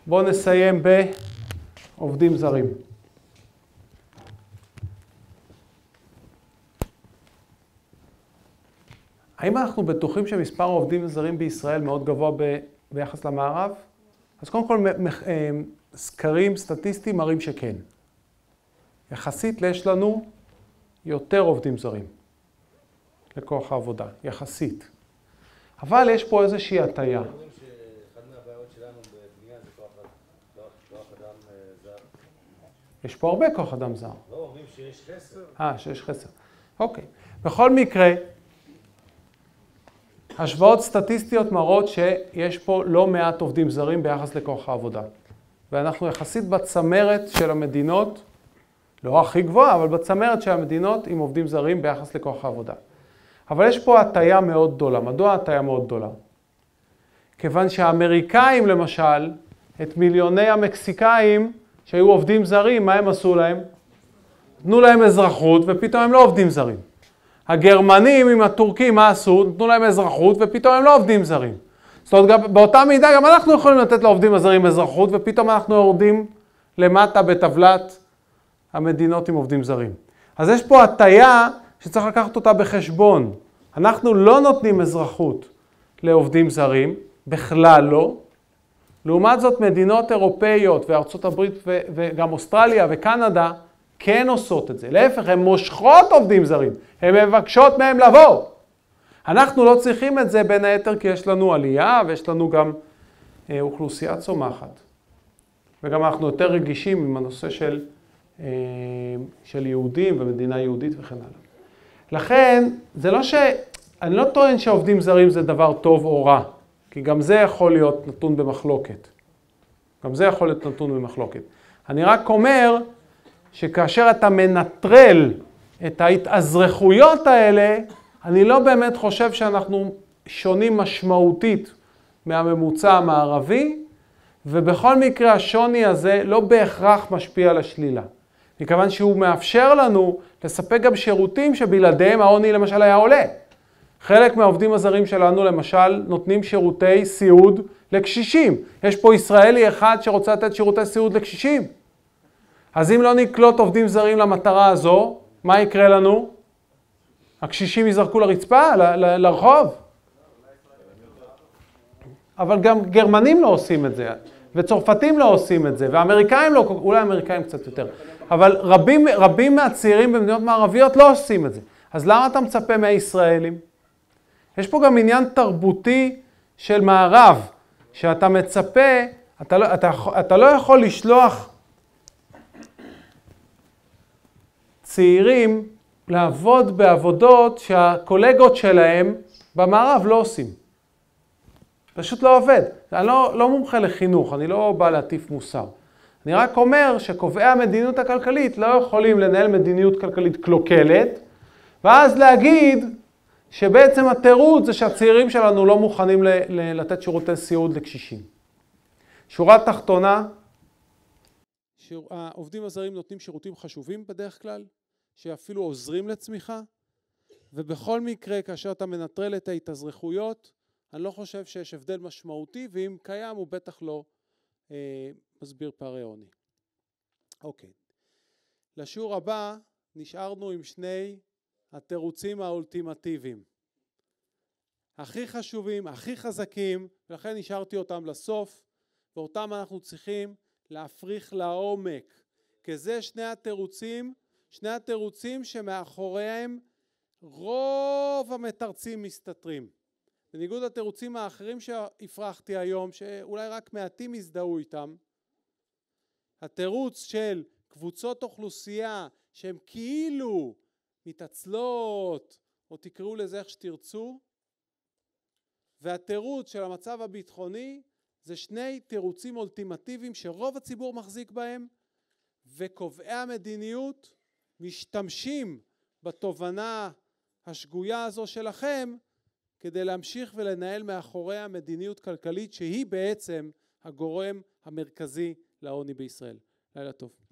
בואו נסיים בעובדים זרים. האם אנחנו בטוחים שמספר העובדים הזרים בישראל מאוד גבוה ב... ביחס למערב? אז קודם כל, אמ, סקרים סטטיסטיים מראים שכן. יחסית יש לנו יותר עובדים זרים לכוח העבודה, יחסית. אבל יש פה איזושהי הטייה. אה, יש פה הרבה כוח אדם זר. לא, אומרים שיש חסר. אה, שיש חסר. אוקיי. בכל מקרה, השוואות סטטיסטיות מראות שיש פה לא מעט עובדים זרים ביחס לכוח העבודה. ואנחנו יחסית בצמרת של המדינות, לא הכי גבוהה, אבל בצמרת של המדינות עם עובדים זרים ביחס לכוח העבודה. אבל יש פה הטיה מאוד גדולה. מדוע הטיה מאוד גדולה? כיוון שהאמריקאים למשל, את מיליוני המקסיקאים שהיו עובדים זרים, מה הם עשו להם? תנו להם אזרחות ופתאום הם לא עובדים זרים. הגרמנים עם הטורקים, מה עשו? נתנו להם אזרחות ופתאום הם לא עובדים זרים. זאת אומרת, גם, באותה מידה גם אנחנו יכולים לתת לעובדים הזרים אזרחות ופתאום אנחנו יורדים למטה בטבלת המדינות עם עובדים זרים. אז יש פה הטיה שצריך לקחת אותה בחשבון. אנחנו לא נותנים אזרחות לעובדים זרים, בכלל לא. לעומת זאת, מדינות אירופאיות וארצות הברית וגם אוסטרליה וקנדה כן עושות את זה. להפך, הן מושכות עובדים זרים, הן מבקשות מהם לבוא. אנחנו לא צריכים את זה בין היתר כי יש לנו עלייה ויש לנו גם אה, אוכלוסייה צומחת. וגם אנחנו יותר רגישים עם הנושא של, אה, של יהודים ומדינה יהודית וכן הלאה. לכן, זה לא ש... אני לא טוען שעובדים זרים זה דבר טוב או רע, כי גם זה יכול להיות נתון במחלוקת. גם זה יכול להיות נתון במחלוקת. אני רק אומר שכאשר אתה מנטרל את ההתאזרחויות האלה, אני לא באמת חושב שאנחנו שונים משמעותית מהממוצע המערבי, ובכל מקרה השוני הזה לא בהכרח משפיע על השלילה. מכיוון שהוא מאפשר לנו לספק גם שירותים שבלעדיהם העוני למשל היה עולה. חלק מהעובדים הזרים שלנו למשל נותנים שירותי סיעוד לקשישים. יש פה ישראלי אחד שרוצה לתת שירותי סיעוד לקשישים. אז אם לא נקלוט עובדים זרים למטרה הזו, מה יקרה לנו? הקשישים ייזרקו לרצפה, ל- ל- לרחוב? אבל גם גרמנים לא עושים את זה, וצרפתים לא עושים את זה, ואמריקאים לא, אולי אמריקאים קצת יותר, אבל רבים, רבים מהצעירים במדינות מערביות לא עושים את זה. אז למה אתה מצפה מהישראלים? יש פה גם עניין תרבותי של מערב, שאתה מצפה, אתה לא, אתה, אתה לא יכול לשלוח צעירים לעבוד בעבודות שהקולגות שלהם במערב לא עושים. פשוט לא עובד. אני לא, לא מומחה לחינוך, אני לא בא להטיף מוסר. אני רק אומר שקובעי המדיניות הכלכלית לא יכולים לנהל מדיניות כלכלית קלוקלת, ואז להגיד שבעצם התירוץ זה שהצעירים שלנו לא מוכנים ל- ל- לתת שירותי סיעוד לקשישים. שורה תחתונה, העובדים הזרים נותנים שירותים חשובים בדרך כלל, שאפילו עוזרים לצמיחה, ובכל מקרה, כאשר אתה מנטרל את ההתאזרחויות, אני לא חושב שיש הבדל משמעותי, ואם קיים, הוא בטח לא אה, מסביר פערי עוני. אוקיי. לשיעור הבא נשארנו עם שני התירוצים האולטימטיביים. הכי חשובים, הכי חזקים, ולכן השארתי אותם לסוף, ואותם אנחנו צריכים להפריך לעומק, כי זה שני התירוצים שני התירוצים שמאחוריהם רוב המתרצים מסתתרים. בניגוד לתירוצים האחרים שהפרחתי היום, שאולי רק מעטים הזדהו איתם, התירוץ של קבוצות אוכלוסייה שהן כאילו מתעצלות, או תקראו לזה איך שתרצו, והתירוץ של המצב הביטחוני זה שני תירוצים אולטימטיביים שרוב הציבור מחזיק בהם, וקובעי המדיניות משתמשים בתובנה השגויה הזו שלכם כדי להמשיך ולנהל מאחוריה מדיניות כלכלית שהיא בעצם הגורם המרכזי לעוני בישראל. לילה טוב.